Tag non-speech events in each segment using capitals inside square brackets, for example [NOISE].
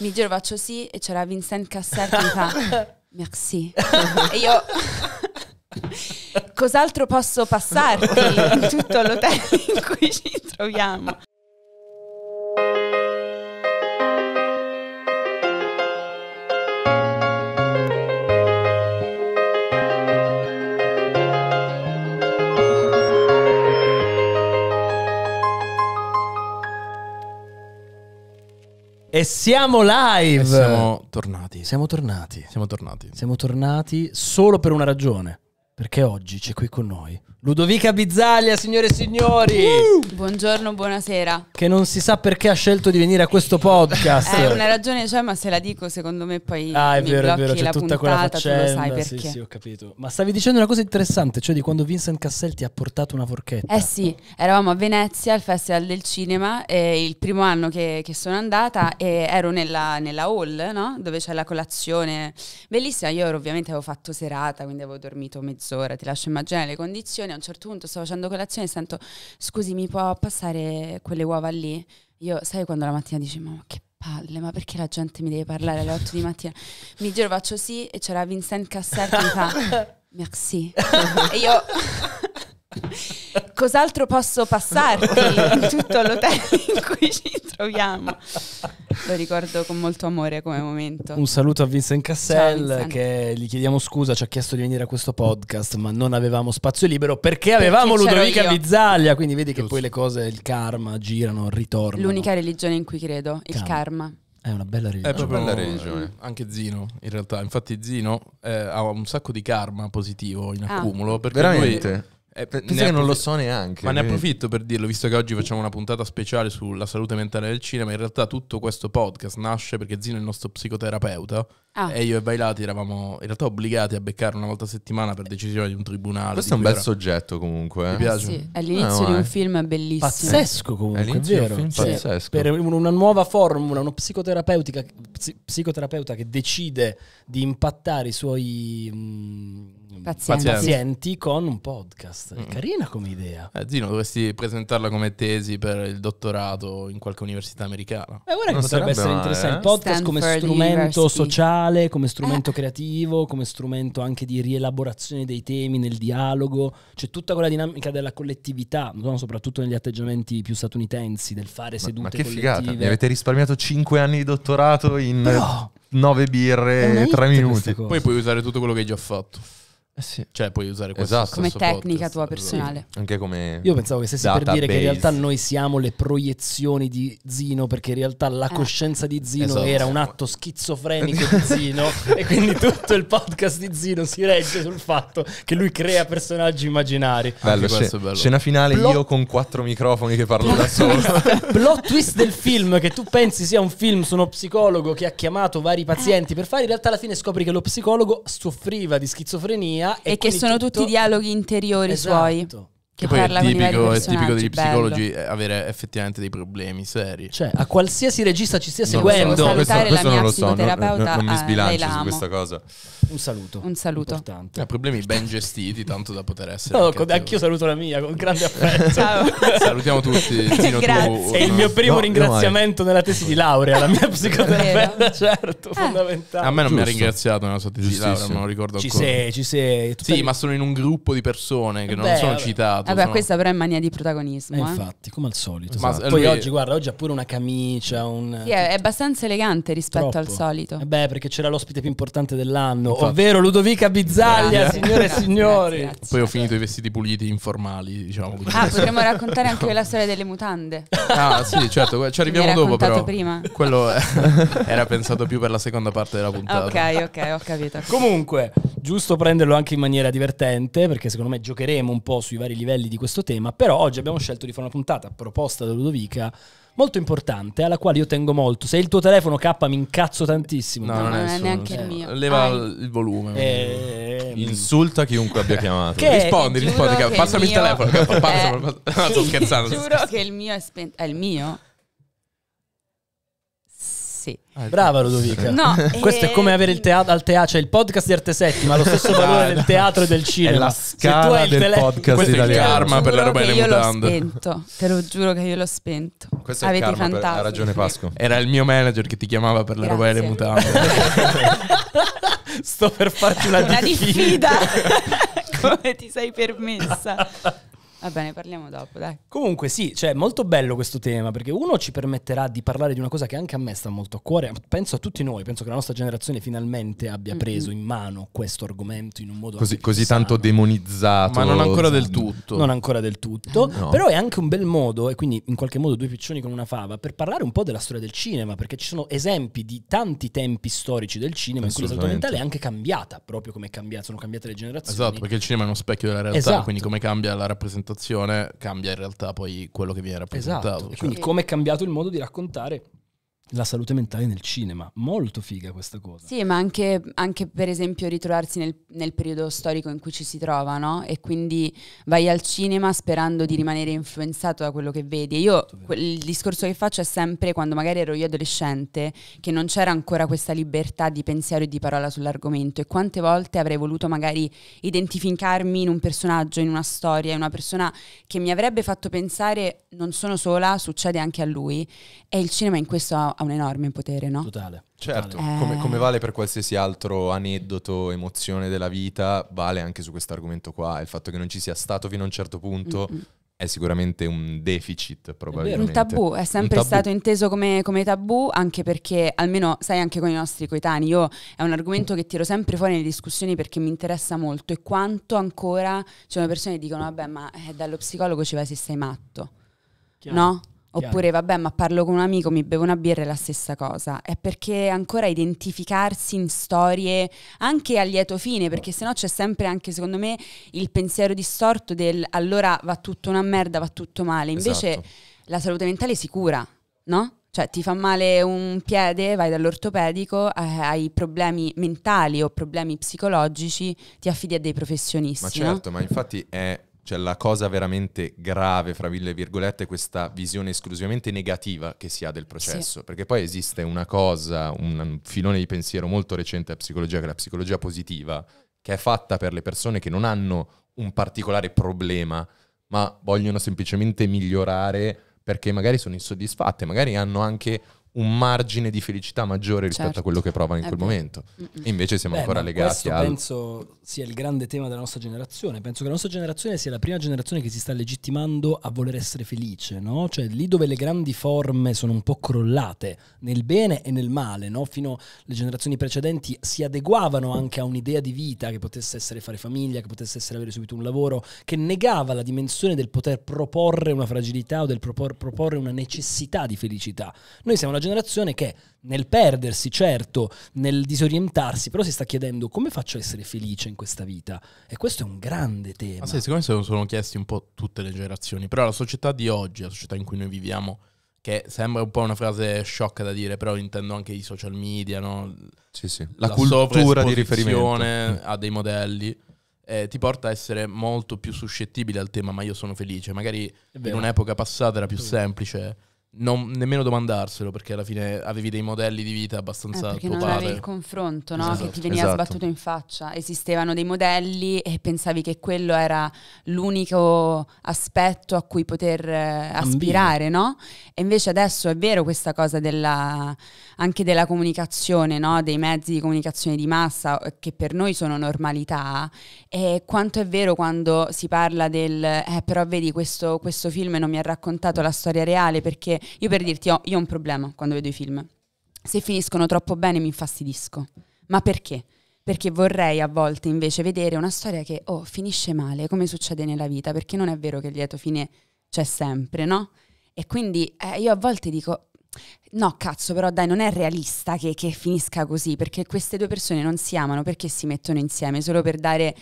Mi giro, faccio sì e c'era Vincent Cassel che mi fa [LAUGHS] merci. e io... Cos'altro posso passarti in tutto l'hotel in cui ci troviamo? E siamo live! E siamo tornati. Siamo tornati. Siamo tornati. Siamo tornati solo per una ragione perché oggi c'è qui con noi Ludovica Bizzaglia, signore e signori. Buongiorno, buonasera. Che non si sa perché ha scelto di venire a questo podcast. Eh, una ragione c'è, cioè, ma se la dico, secondo me poi Ah, è vero, è vero, c'è tutta puntata, quella faccenda. Tu lo sai perché. Sì, sì, ho capito. Ma stavi dicendo una cosa interessante, cioè di quando Vincent ti ha portato una forchetta. Eh sì, eravamo a Venezia al Festival del Cinema, eh, il primo anno che, che, sono andata e ero nella, nella hall, no? Dove c'è la colazione. Bellissima, io ero, ovviamente avevo fatto serata, quindi avevo dormito mezz'ora mezz'ora, ti lascio immaginare le condizioni, a un certo punto sto facendo colazione e sento, scusi mi può passare quelle uova lì? Io sai quando la mattina dici, ma che palle, ma perché la gente mi deve parlare alle 8 di mattina? Mi giro, faccio sì e c'era Vincent Cassel che mi fa, [LAUGHS] merci. [LAUGHS] e io... [LAUGHS] Cos'altro posso passarti in [LAUGHS] tutto l'hotel in cui ci troviamo? Lo ricordo con molto amore come momento. Un saluto a Vincent Cassel Ciao, Vincent. che gli chiediamo scusa, ci ha chiesto di venire a questo podcast, ma non avevamo spazio libero perché, perché avevamo Ludovica Bizzaglia, quindi vedi che poi le cose, il karma girano, ritorno. L'unica religione in cui credo, il karma. È una bella religione. È proprio una bella religione. Anche Zino, in realtà. Infatti Zino eh, ha un sacco di karma positivo in ah. accumulo. Ah. Veramente? Lui eh, Penso che non lo so neanche. Ma quindi. ne approfitto per dirlo, visto che oggi facciamo una puntata speciale sulla salute mentale del cinema. In realtà tutto questo podcast nasce perché Zino è il nostro psicoterapeuta Ah. E io e Bailati eravamo in realtà obbligati a beccare una volta a settimana per decisione di un tribunale. Questo è un bel era... soggetto comunque. Eh. Mi piace? Sì, è eh, l'inizio no, di un film bellissimo. Pazzesco comunque, è vero? Film cioè, pazzesco. Per una nuova formula, uno psicoterapeuta, psicoterapeuta che decide di impattare i suoi... Mh, mm, Pazienti. pazienti. con un podcast. Mm. Carina come idea. Eh, Zino, dovresti presentarla come tesi per il dottorato in qualche università americana. Beh, guarda non che potrebbe essere male, interessante. Il eh? podcast Stanford come strumento University. sociale musicale, come strumento eh. creativo, come strumento anche di rielaborazione dei temi nel dialogo, c'è tutta quella dinamica della collettività, no? soprattutto negli atteggiamenti più statunitensi, del fare sedute ma, ma che collettive. figata, mi avete risparmiato 5 anni di dottorato in... Però... 9 birre e 3 minuti. Poi puoi usare tutto quello che hai già fatto. Eh sì. Cioè puoi usare questo esatto. come tecnica podcast. tua personale. Esatto. Anche come Io pensavo che stessi database. per dire che in realtà noi siamo le proiezioni di Zino perché in realtà la eh. coscienza di Zino esatto. era un atto schizofrenico di [LAUGHS] Zino e quindi tutto il podcast di Zino si regge sul fatto che lui crea personaggi immaginari. Bello, sc- bello. Scena finale Plot... io con quattro microfoni che parlo da [LAUGHS] solo. Plot twist del film che tu pensi sia un film su uno psicologo che ha chiamato vari pazienti eh. per fare in realtà alla fine scopri che lo psicologo soffriva di schizofrenia mia. E, e che sono tutto... tutti dialoghi interiori esatto. suoi. Che, poi è tipico, è tipico, degli psicologi eh, avere effettivamente dei problemi seri. Cioè, a qualsiasi regista ci stia non seguendo, so. questo, questo non lo so, non, non, non mi eh, sbilancio su questa cosa. Un saluto. Un saluto. Eh, problemi ben gestiti, tanto da poter essere. No, anche anch'io saluto la mia con grande affetto. [LAUGHS] Salutiamo tutti. Zino, [LAUGHS] tu, È il mio primo no, ringraziamento nella tesi di laurea, la mia psicoterapeuta, certo, eh. fondamentale. A me non Giusto. mi ha ringraziato nella sua tesi di laurea, non lo ricordo ancora. Ci sei, ci sei. Sì, ma sono in un gruppo di persone che eh non sono citate. Esatto, Vabbè, sono... questa però è mania di protagonismo. Eh, eh. Infatti, come al solito. Ma esatto. Poi lui... oggi, guarda, oggi ha pure una camicia. Un... Sì, è, è abbastanza elegante rispetto Troppo. al solito. Eh beh, perché c'era l'ospite più importante dell'anno, infatti. ovvero Ludovica Bizzaglia, grazie. signore e signori. Grazie, grazie. Poi ho finito i vestiti puliti informali, diciamo. Ah, potremmo raccontare anche [LAUGHS] la storia delle mutande. Ah, sì, certo, ci arriviamo dopo però. prima. Quello [LAUGHS] era pensato più per la seconda parte della puntata. Ok, ok, ho capito. Comunque, giusto prenderlo anche in maniera divertente, perché secondo me giocheremo un po' sui vari livelli livelli di questo tema, però oggi abbiamo scelto di fare una puntata proposta da Ludovica molto importante, alla quale io tengo molto. Se il tuo telefono K mi incazzo tantissimo. No, no non, è, non neanche il mio. Leva Ai. il volume. Eh, e... Insulta chiunque abbia chiamato. Che rispondi, rispondi. Che passami il, mio... il telefono. È... [LAUGHS] sto scherzando. Giuro che il mio è spento. È il mio? Sì. Ah, brava Ludovica. No, [LAUGHS] Questo è come eh, avere il teatro, al teatro, cioè il podcast di Arte Settima, lo stesso [LAUGHS] ah, valore del teatro e del cinema. È la scala del tele- podcast Questo è il karma per le robe delle mutande. L'ho spento, te lo giuro che io l'ho spento. Questo Avete è karma, per, ha ragione Pasco. Era il mio manager che ti chiamava per le robe delle mutande. [LAUGHS] Sto per farti una, una diffida. diffida. come ti sei permessa? Va bene, parliamo dopo, dai. Comunque sì, cioè molto bello questo tema, perché uno ci permetterà di parlare di una cosa che anche a me sta molto a cuore, penso a tutti noi, penso che la nostra generazione finalmente abbia preso in mano questo argomento in un modo così, così tanto demonizzato. Ma non ancora del tutto. Non ancora del tutto, eh, no. però è anche un bel modo, e quindi in qualche modo due piccioni con una fava, per parlare un po' della storia del cinema, perché ci sono esempi di tanti tempi storici del cinema in cui la salute mentale è anche cambiata, proprio come è cambiata, sono cambiate le generazioni. Esatto, perché il cinema è uno specchio della realtà, esatto. quindi come cambia la rappresentazione rappresentazione cambia in realtà poi quello che viene rappresentato. Esatto. Cioè... quindi come è cambiato il modo di raccontare la salute mentale nel cinema. Molto figa questa cosa. Sì, ma anche, anche per esempio ritrovarsi nel, nel, periodo storico in cui ci si trova, no? E quindi vai al cinema sperando di rimanere influenzato da quello che vedi. E io il discorso che faccio è sempre quando magari ero io adolescente, che non c'era ancora questa libertà di pensiero e di parola sull'argomento. E quante volte avrei voluto magari identificarmi in un personaggio, in una storia, in una persona che mi avrebbe fatto pensare non sono sola, succede anche a lui. E il cinema in questo ha un enorme potere, no? Totale. Certo, totale. Come, come, eh. vale per qualsiasi altro aneddoto, emozione della vita, vale anche su questo argomento qua. Il fatto che non ci sia stato fino a un certo punto... Mm-mm è sicuramente un deficit probabilmente. Un tabù, è sempre tabù. stato inteso come, come, tabù, anche perché, almeno sai anche con i nostri coetanei, io è un argomento che tiro sempre fuori nelle discussioni perché mi interessa molto e quanto ancora ci sono persone che dicono vabbè ma eh, dallo psicologo ci vai se sei matto. Chiaro. No? Oppure vabbè, ma parlo con un amico, mi bevo una birra, è la stessa cosa. È perché ancora identificarsi in storie anche a lieto fine, perché sennò c'è sempre anche secondo me il pensiero distorto del allora va tutto una merda, va tutto male. Invece esatto. la salute mentale si cura, no? Cioè ti fa male un piede, vai dall'ortopedico, eh, hai problemi mentali o problemi psicologici, ti affidi a dei professionisti. Ma certo, no? ma infatti è cioè la cosa veramente grave, fra mille virgolette, è questa visione esclusivamente negativa che si ha del processo, sì. perché poi esiste una cosa, un filone di pensiero molto recente a psicologia, che è la psicologia positiva, che è fatta per le persone che non hanno un particolare problema, ma vogliono semplicemente migliorare perché magari sono insoddisfatte, magari hanno anche un margine di felicità maggiore rispetto certo. a quello che provano in quel beh. momento. Invece siamo Beh, ancora legati a... Al... Penso sia il grande tema della nostra generazione. Penso che la nostra generazione sia la prima generazione che si sta legittimando a voler essere felice, no? Cioè lì dove le grandi forme sono un po' crollate, nel bene e nel male, no? Fino alle generazioni precedenti si adeguavano anche a un'idea di vita che potesse essere fare famiglia, che potesse essere avere subito un lavoro, che negava la dimensione del poter proporre una fragilità o del propor- proporre una necessità di felicità. Noi siamo una generazione che nel perdersi, certo, nel disorientarsi, però si sta chiedendo come faccio a essere felice in questa vita. E questo è un grande tema. Ma sì, secondo me se lo sono chiesti un po' tutte le generazioni, però la società di oggi, la società in cui noi viviamo, che sembra un po' una frase sciocca da dire, però intendo anche i social media, no? Sì, sì. La, la cultura di riferimento a dei modelli. Eh, ti porta a essere molto più suscettibile al tema, ma io sono felice. Magari in un'epoca passata era più semplice non, nemmeno domandarselo perché alla fine avevi dei modelli di vita abbastanza eh, totale. non avevi il confronto no? esatto. che ti veniva esatto. sbattuto in faccia esistevano dei modelli e pensavi che quello era l'unico aspetto a cui poter eh, aspirare no? e invece adesso è vero questa cosa della, anche della comunicazione no? dei mezzi di comunicazione di massa eh, che per noi sono normalità e quanto è vero quando si parla del eh, però vedi questo, questo film non mi ha raccontato la storia reale perché io per dirti, ho, io ho un problema quando vedo i film. Se finiscono troppo bene mi infastidisco. Ma perché? perché vorrei a volte invece vedere una storia che oh, finisce male, come succede nella vita, perché non è vero che il lieto fine c'è sempre, no? E quindi eh, io a volte dico, no cazzo, però dai, non è realista che, che finisca così, perché queste due persone non si amano, perché si mettono insieme solo per dare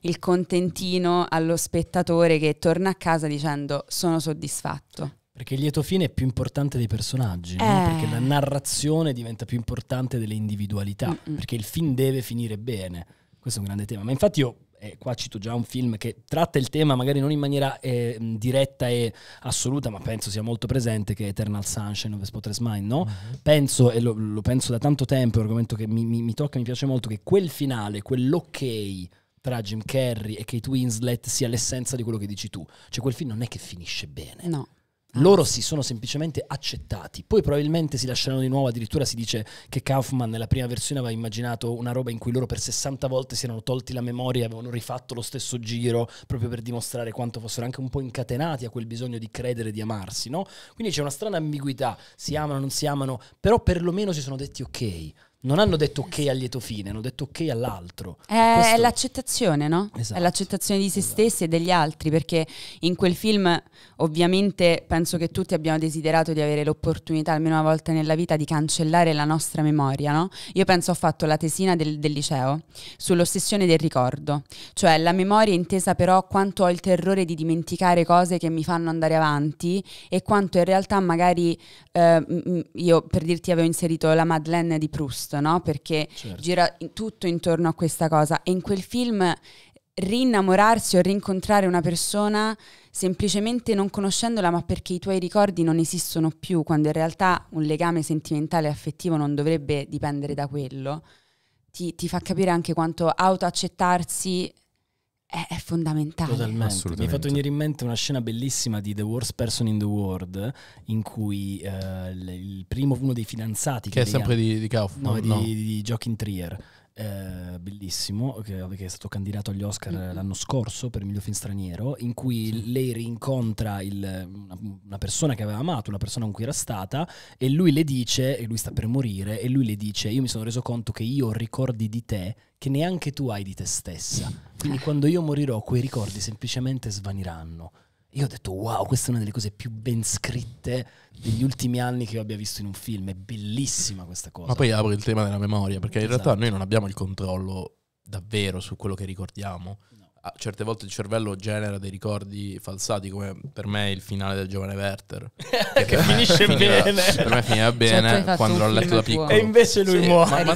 il contentino allo spettatore che torna a casa dicendo sono soddisfatto. Perché il lieto fine è più importante dei personaggi, eh. no? perché la narrazione diventa più importante delle individualità, Mm-mm. perché il film deve finire bene. Questo è un grande tema. Ma infatti io eh, qua cito già un film che tratta il tema magari non in maniera eh, diretta e assoluta, ma penso sia molto presente, che è Eternal Sunshine of the Spotless Mind, no? Mm-hmm. Penso, e lo, lo, penso da tanto tempo, è un argomento che mi, mi, mi tocca, mi piace molto, che quel finale, quell'ok tra Jim Carrey e Kate Winslet sia l'essenza di quello che dici tu. Cioè quel film non è che finisce bene. No Ah, loro si sono semplicemente accettati. Poi probabilmente si lasceranno di nuovo, addirittura si dice che Kaufman nella prima versione aveva immaginato una roba in cui loro per 60 volte si erano tolti la memoria, e avevano rifatto lo stesso giro proprio per dimostrare quanto fossero anche un po' incatenati a quel bisogno di credere, di amarsi, no? Quindi c'è una strana ambiguità, si amano, non si amano, però perlomeno si sono detti ok, non hanno detto ok al lieto fine, hanno detto ok all'altro. Eh, è, Questo... è l'accettazione, no? Esatto. È l'accettazione di se esatto. stessi e degli altri, perché in quel film ovviamente penso che tutti abbiamo desiderato di avere l'opportunità, almeno una volta nella vita, di cancellare la nostra memoria, no? Io penso ho fatto la tesina del, del liceo sull'ossessione del ricordo, cioè la memoria intesa però quanto ho il terrore di dimenticare cose che mi fanno andare avanti e quanto in realtà magari eh, io per dirti avevo inserito la Madeleine di Proust posto, no? Perché certo. gira tutto intorno a questa cosa. E in quel film rinnamorarsi o rincontrare una persona semplicemente non conoscendola, ma perché i tuoi ricordi non esistono più, quando in realtà un legame sentimentale e affettivo non dovrebbe dipendere da quello. Ti, ti, fa capire anche quanto autoaccettarsi è, fondamentale. Totalmente. Mi hai fatto venire in mente una scena bellissima di The Worst Person in the World, in cui uh, il primo, uno dei fidanzati... Che, che è sempre di, di Kaufman. No, no. Di, di Joachim Trier eh, bellissimo, che, che, è stato candidato agli Oscar mm-hmm. l'anno scorso per miglior film straniero, in cui sì. lei rincontra il, una, una, persona che aveva amato, una persona con cui era stata, e lui le dice, e lui sta per morire, e lui le dice, io mi sono reso conto che io ho ricordi di te che neanche tu hai di te stessa. Quindi quando io morirò quei ricordi semplicemente svaniranno. Io ho detto wow, questa è una delle cose più ben scritte degli ultimi anni che io abbia visto in un film, è bellissima questa cosa. Ma poi apro il tema della memoria, perché esatto. in realtà noi non abbiamo il controllo davvero su quello che ricordiamo certe volte il cervello genera dei ricordi falsati, come per me il finale del giovane Werther. [LAUGHS] che, che finisce bene. Per me finiva certo, bene cioè, quando l'ho letto da piccolo. E invece lui sì, muore. Ma, ma, ma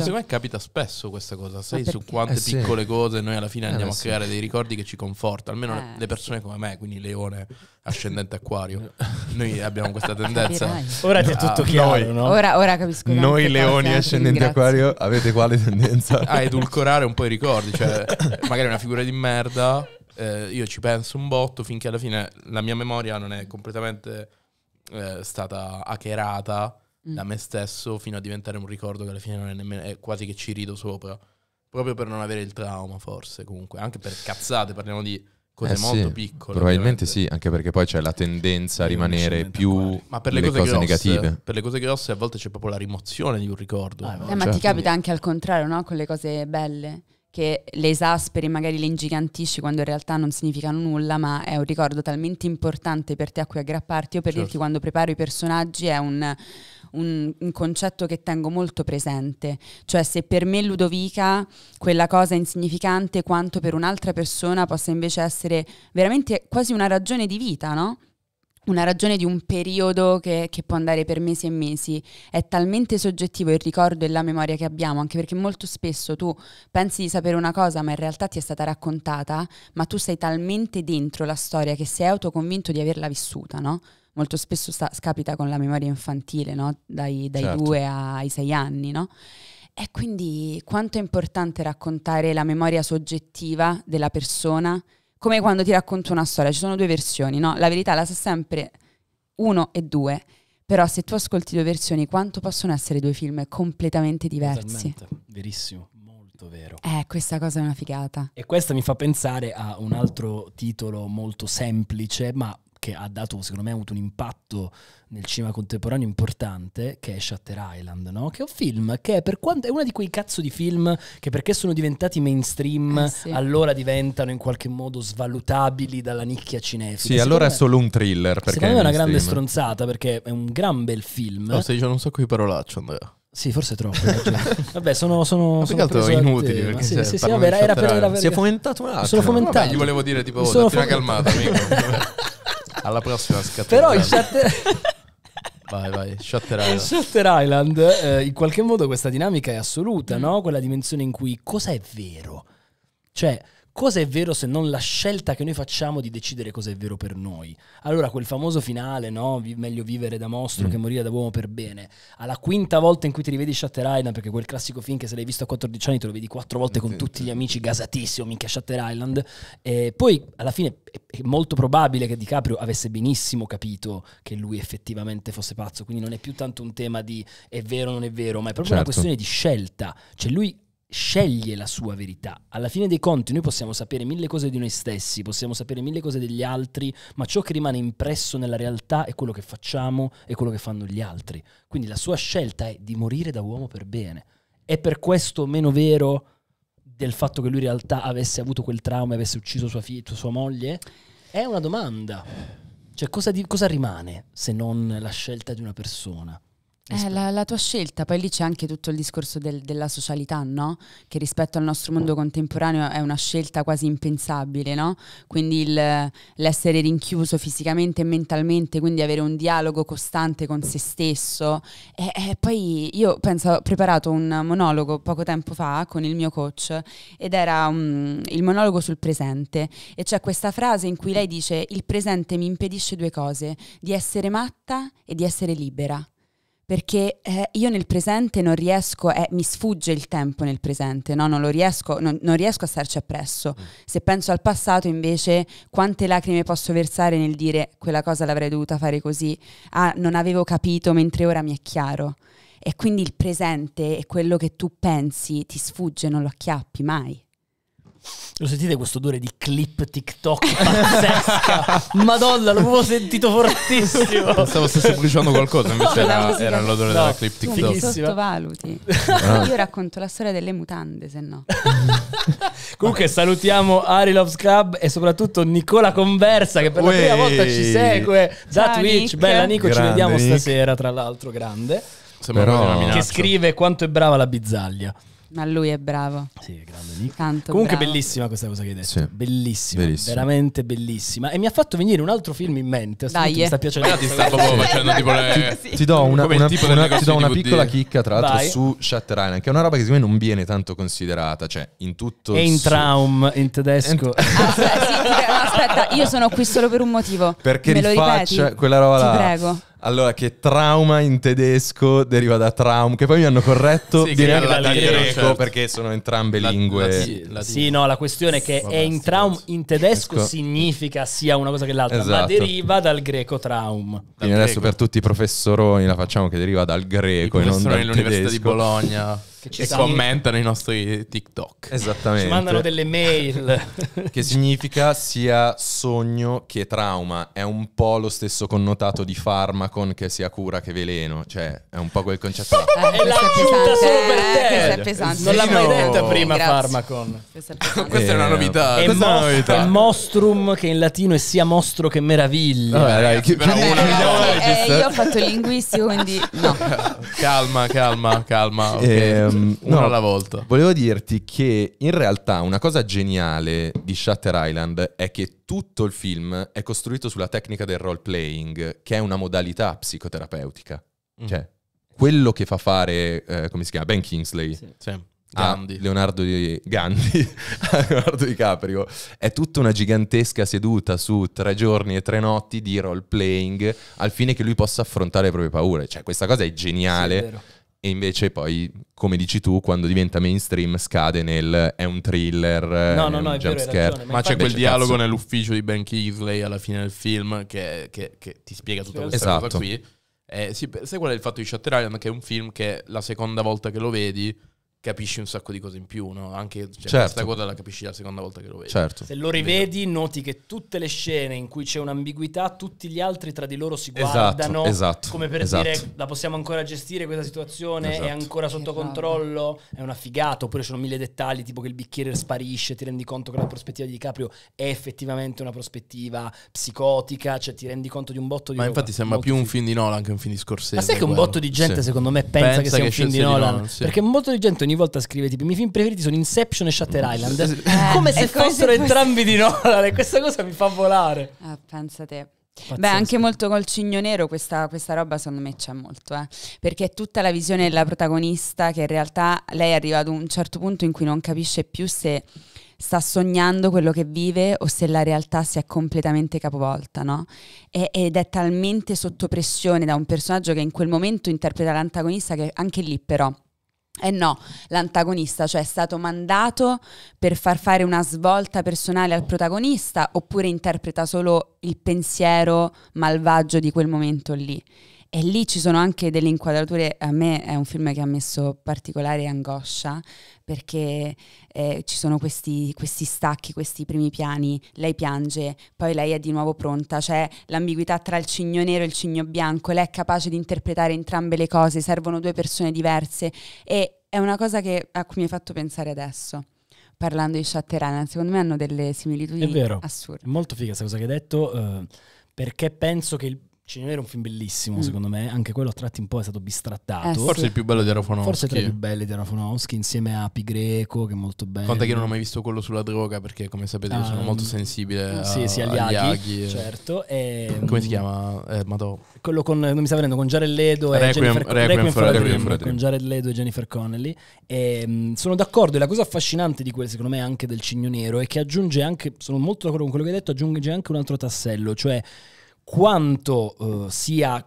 secondo me capita spesso questa cosa, sai su quante eh, piccole cose noi alla fine eh, andiamo eh, a creare sì. dei ricordi che ci confortano, almeno eh. le persone come me, quindi Leone ascendente acquario. Noi abbiamo questa tendenza. ora ti è tutto chiaro, noi, no? ora, ora capisco. Noi leoni ascendente acquario avete quale tendenza? A edulcorare un po' i ricordi, cioè magari una figura figura di merda, eh, io ci penso un botto finché alla fine la mia memoria non è completamente eh, stata hackerata mm. da me stesso fino a diventare un ricordo che alla fine non è nemmeno, è quasi che ci rido sopra. Proprio per non avere il trauma, forse, comunque. Anche per cazzate, parliamo di cose eh molto sì, piccole. Probabilmente ovviamente. sì, anche perché poi c'è la tendenza a rimanere più ma per le, cose, cose grosse, negative. Per le cose grosse a volte c'è proprio la rimozione di un ricordo. Eh, ah, no? eh, cioè, ma ti certo. capita quindi... anche al contrario, no? Con le cose belle che le esasperi, magari le ingigantisci quando in realtà non significano nulla, ma è un ricordo talmente importante per te a cui aggrapparti. Io per certo. dirti quando preparo i personaggi è un, un, un, concetto che tengo molto presente, cioè se per me Ludovica quella cosa è insignificante, quanto per un'altra persona possa invece essere veramente quasi una ragione di vita, no? una ragione di un periodo che, che, può andare per mesi e mesi. È talmente soggettivo il ricordo e la memoria che abbiamo, anche perché molto spesso tu pensi di sapere una cosa, ma in realtà ti è stata raccontata, ma tu sei talmente dentro la storia che sei autoconvinto di averla vissuta, no? Molto spesso sta, scapita con la memoria infantile, no? Dai, dai certo. due ai sei anni, no? E quindi quanto è importante raccontare la memoria soggettiva della persona come quando ti racconto una storia, ci sono due versioni, no? La verità la sa sempre uno e due, però se tu ascolti due versioni, quanto possono essere due film completamente diversi? Totalmente, verissimo, molto vero. Eh, questa cosa è una figata. E questa mi fa pensare a un altro titolo molto semplice, ma che ha dato, secondo me, ha avuto un impatto nel cinema contemporaneo importante, che è Shutter Island, no? Che è un film che per quanto è uno di quei cazzo di film che perché sono diventati mainstream, eh sì. allora diventano in qualche modo svalutabili dalla nicchia cinese. Sì, allora me, è solo un thriller. Secondo me è una grande stronzata perché è un gran bel film. No, oh, stai dicendo un sacco di parolacce, Andrea. Sì, forse troppo. [LAUGHS] vabbè, sono, sono, più sono altro inutili. Perché sì, cioè, sì, sì, vabbè, era, per, era per... Si è fomentato un attimo. Sono fomentato. Vabbè, gli volevo dire tipo, sono datti fomentato. una calmata, amico. [LAUGHS] [LAUGHS] Alla prossima scatta. Però il Shutter... [LAUGHS] Vai, vai, Shutter Island. Shutter Island, eh, in qualche modo questa dinamica è assoluta, mm. no? Quella dimensione in cui cosa è vero? Cioè, cosa è vero se non la scelta che noi facciamo di decidere cosa è vero per noi? Allora, quel famoso finale, no? meglio vivere da mostro mm. che morire da uomo per bene. Alla quinta volta in cui ti rivedi Shutter Island, perché quel classico film che se l'hai visto a 14 anni te lo vedi quattro volte eh, con sì, tutti sì. gli amici, gasatissimo, minchia Shutter Island. E poi, alla fine, è molto probabile che DiCaprio avesse benissimo capito che lui effettivamente fosse pazzo. Quindi non è più tanto un tema di è vero o non è vero, ma è proprio certo. una questione di scelta. Cioè, lui sceglie la sua verità. Alla fine dei conti noi possiamo sapere mille cose di noi stessi, possiamo sapere mille cose degli altri, ma ciò che rimane impresso nella realtà è quello che facciamo e quello che fanno gli altri. Quindi la sua scelta è di morire da uomo per bene. È per questo meno vero del fatto che lui in realtà avesse avuto quel trauma e avesse ucciso sua, figlia, sua moglie? È una domanda. Cioè cosa, di, cosa rimane se non la scelta di una persona? È eh, la, la, tua scelta, poi lì c'è anche tutto il discorso del, della socialità, no? Che rispetto al nostro mondo contemporaneo è una scelta quasi impensabile, no? Quindi il, l'essere rinchiuso fisicamente e mentalmente, quindi avere un dialogo costante con se stesso. E, e poi io penso, ho preparato un monologo poco tempo fa con il mio coach ed era um, il monologo sul presente e c'è questa frase in cui lei dice il presente mi impedisce due cose, di essere matta e di essere libera perché eh, io nel presente non riesco, eh, mi sfugge il tempo nel presente, no? non, riesco, non, non, riesco, a starci appresso. Mm. Se penso al passato invece quante lacrime posso versare nel dire quella cosa l'avrei dovuta fare così, ah non avevo capito mentre ora mi è chiaro. E quindi il presente e quello che tu pensi ti sfugge, non lo acchiappi mai. Lo sentite questo odore di clip TikTok pazzesca? [LAUGHS] Madonna, l'avevo sentito fortissimo. Pensavo stesse bruciando qualcosa, invece era, era l'odore no, della clip TikTok. Mi sottovaluti. Ah. Io racconto la storia delle mutande, se no. [LAUGHS] Comunque salutiamo Ari Loves Club e soprattutto Nicola Conversa che per Uè. la prima volta ci segue da Ciao, Twitch. Nick. Bella Nico, grande, ci vediamo Nick. stasera, tra l'altro, grande. Però... Che scrive quanto è brava la bizzaglia. Ma lui è bravo. Sì, è grande Nick. Tanto Comunque bravo. bellissima questa cosa che hai detto. Sì. Bellissima, bellissima, veramente bellissima. E mi ha fatto venire un altro film in mente. Dai, mi sta piacendo. ti sta proprio facendo tipo le... ti, ti do una, una, una, ti do una piccola chicca tra l'altro Vai. su Shutter Island, che è una roba che secondo me non viene tanto considerata, cioè in tutto E in su... Traum in tedesco. In... aspetta, [LAUGHS] ah, sì, aspetta, io sono qui solo per un motivo. Perché Me rifaccia quella roba là. Ti prego. Allora, che trauma in tedesco deriva da traum, che poi mi hanno corretto [LAUGHS] sì, di neanche dal greco, certo. perché sono entrambe lingue. La, sì, la sì, no, la questione è che Vabbè, è in traum in tedesco esco. significa sia una cosa che l'altra, esatto. ma deriva dal greco traum. Dal Quindi greco. adesso per tutti i professoroni la facciamo che deriva dal greco I e non nell'università di Bologna che, che commentano i nostri TikTok. Esattamente. Ci mandano delle mail. [LAUGHS] che significa sia sogno che trauma. È un po' lo stesso connotato di farmacon che sia cura che veleno. Cioè, è un po' quel concetto. Ah, [LAUGHS] è la giunta solo per te. Eh, questa è pesante. Non l'ha mai detta prima Grazie. farmacon. Questa eh, è, Questa è una novità. È, mo- novità. è mostrum che in latino è sia mostro che meraviglia. Vabbè, dai, chi- però una, eh, eh, io ho fatto il linguistico, quindi no. [LAUGHS] Calma, calma, calma. Okay. Eh, Um, mm, Una no, alla volta. Volevo dirti che in realtà una cosa geniale di Shutter Island è che tutto il film è costruito sulla tecnica del role playing, che è una modalità psicoterapeutica. Mm. Cioè, quello che fa fare, eh, come si chiama, Ben Kingsley. Sì. sì. Gandhi. Leonardo di Gandhi, [LAUGHS] Leonardo di Caprio. È tutta una gigantesca seduta su tre giorni e tre notti di role playing al fine che lui possa affrontare le proprie paure. Cioè, questa cosa è geniale. Sì, è e invece poi, come dici tu, quando diventa mainstream scade nel è un thriller, no, no, no, jumpscare. Ma, ma c'è quel dialogo cazzo. nell'ufficio di Ben Kingsley alla fine del film che, che, che ti spiega tutta sì, questa esatto. cosa qui. Eh, sì, sai qual è il fatto di Shutter Island? Che è un film che la seconda volta che lo vedi capisci un sacco di cose in più, no? Anche cioè, certo. questa cosa la capisci la seconda volta che lo vedi. Certo. Se lo rivedi noti che tutte le scene in cui c'è un'ambiguità, tutti gli altri tra di loro si esatto, guardano, esatto, come per esatto. dire la possiamo ancora gestire questa situazione, è esatto. ancora sotto esatto. controllo, è una figata, oppure sono mille dettagli, tipo che il bicchiere sparisce, ti rendi conto che la prospettiva di DiCaprio è effettivamente una prospettiva psicotica, cioè ti rendi conto di un botto di... Ma infatti sembra più un film di Nolan che un film di Scorsese. Ma sai che un botto di gente sì. secondo me pensa, pensa che sia che un film di Nolan? Di Nolan sì. Perché un botto di gente ogni ogni volta scrive tipo i miei film preferiti sono Inception e Shutter mm. Island. Eh, eh [LAUGHS] come se fossero come entrambi di Nolan e questa cosa mi fa volare. Ah, pensa te. Pazzesco. Beh, anche molto col cigno nero questa, questa roba secondo me c'è molto, eh? perché è tutta la visione della protagonista che in realtà lei arriva ad un certo punto in cui non capisce più se sta sognando quello che vive o se la realtà si è completamente capovolta, no? E, ed è talmente sotto pressione da un personaggio che in quel momento interpreta l'antagonista che anche lì però eh no, l'antagonista, cioè è stato mandato per far fare una svolta personale al protagonista oppure interpreta solo il pensiero malvagio di quel momento lì. E lì ci sono anche delle inquadrature, a me è un film che ha messo particolare angoscia perché eh, ci sono questi, questi, stacchi, questi primi piani, lei piange, poi lei è di nuovo pronta, c'è l'ambiguità tra il cigno nero e il cigno bianco, lei è capace di interpretare entrambe le cose, servono due persone diverse e è una cosa che, a cui mi hai fatto pensare adesso parlando di Shatterana, secondo me hanno delle similitudini assurde. È vero, assurde. molto figa questa cosa che hai detto, eh, perché penso che il, Nero è un film bellissimo, mm. secondo me. Anche quello a tratti un po' è stato bistrattato. Eh, sì. il più bello di Arafonowski. Forse tra i più belli di Arafonowski, insieme a Pi Greco, che è molto bello. Conta che io non ho mai visto quello sulla droga, perché come sapete um, sono ah, molto mm. sensibile sì, a, sì, agli, agli aghi. aghi eh. certo. E, mm, come si chiama? Eh, Madò. Quello con, non mi sta venendo, con Jared Ledo e Jennifer, Requiem, Con Jared Ledo e Jennifer Connelly. E, mh, mm, sono d'accordo, e la cosa affascinante di quel, secondo me, anche del Cigno Nero, è che aggiunge anche, sono molto d'accordo con quello che hai detto, aggiunge anche un altro tassello, cioè quanto eh, sia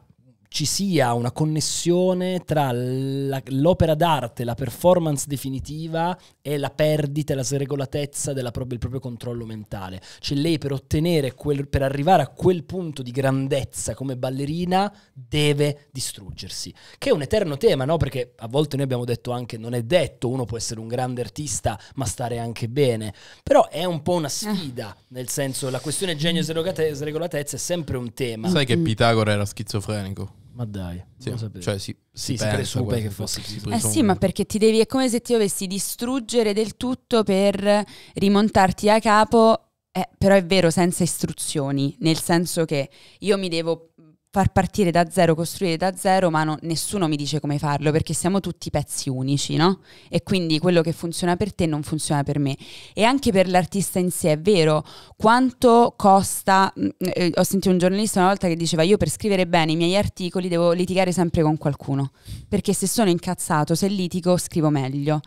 ci sia una connessione tra l'opera d'arte, la performance definitiva e la perdita, la sregolatezza del proprio controllo mentale. Cioè lei per ottenere quel, per arrivare a quel punto di grandezza come ballerina deve distruggersi, che è un eterno tema, no? Perché a volte noi abbiamo detto anche non è detto, uno può essere un grande artista ma stare anche bene, però è un po' una sfida, eh. nel senso la questione genio-sregolatezza è sempre un tema. Sai che Pitagora era schizofrenico? Ma dai, sì, cioè si, si, sì, si presume che fosse chiuso. Eh sì, ma perché ti devi, è come se ti dovessi distruggere del tutto per rimontarti a capo, eh, però è vero, senza istruzioni, nel senso che io mi devo far partire da zero, costruire da zero, ma no, nessuno mi dice come farlo perché siamo tutti pezzi unici, no? E quindi quello che funziona per te non funziona per me. E anche per l'artista in sé è vero, quanto costa, mm, eh, eh, ho sentito un giornalista una volta che diceva io per scrivere bene i miei articoli devo litigare sempre con qualcuno, perché se sono incazzato, se litigo, scrivo meglio.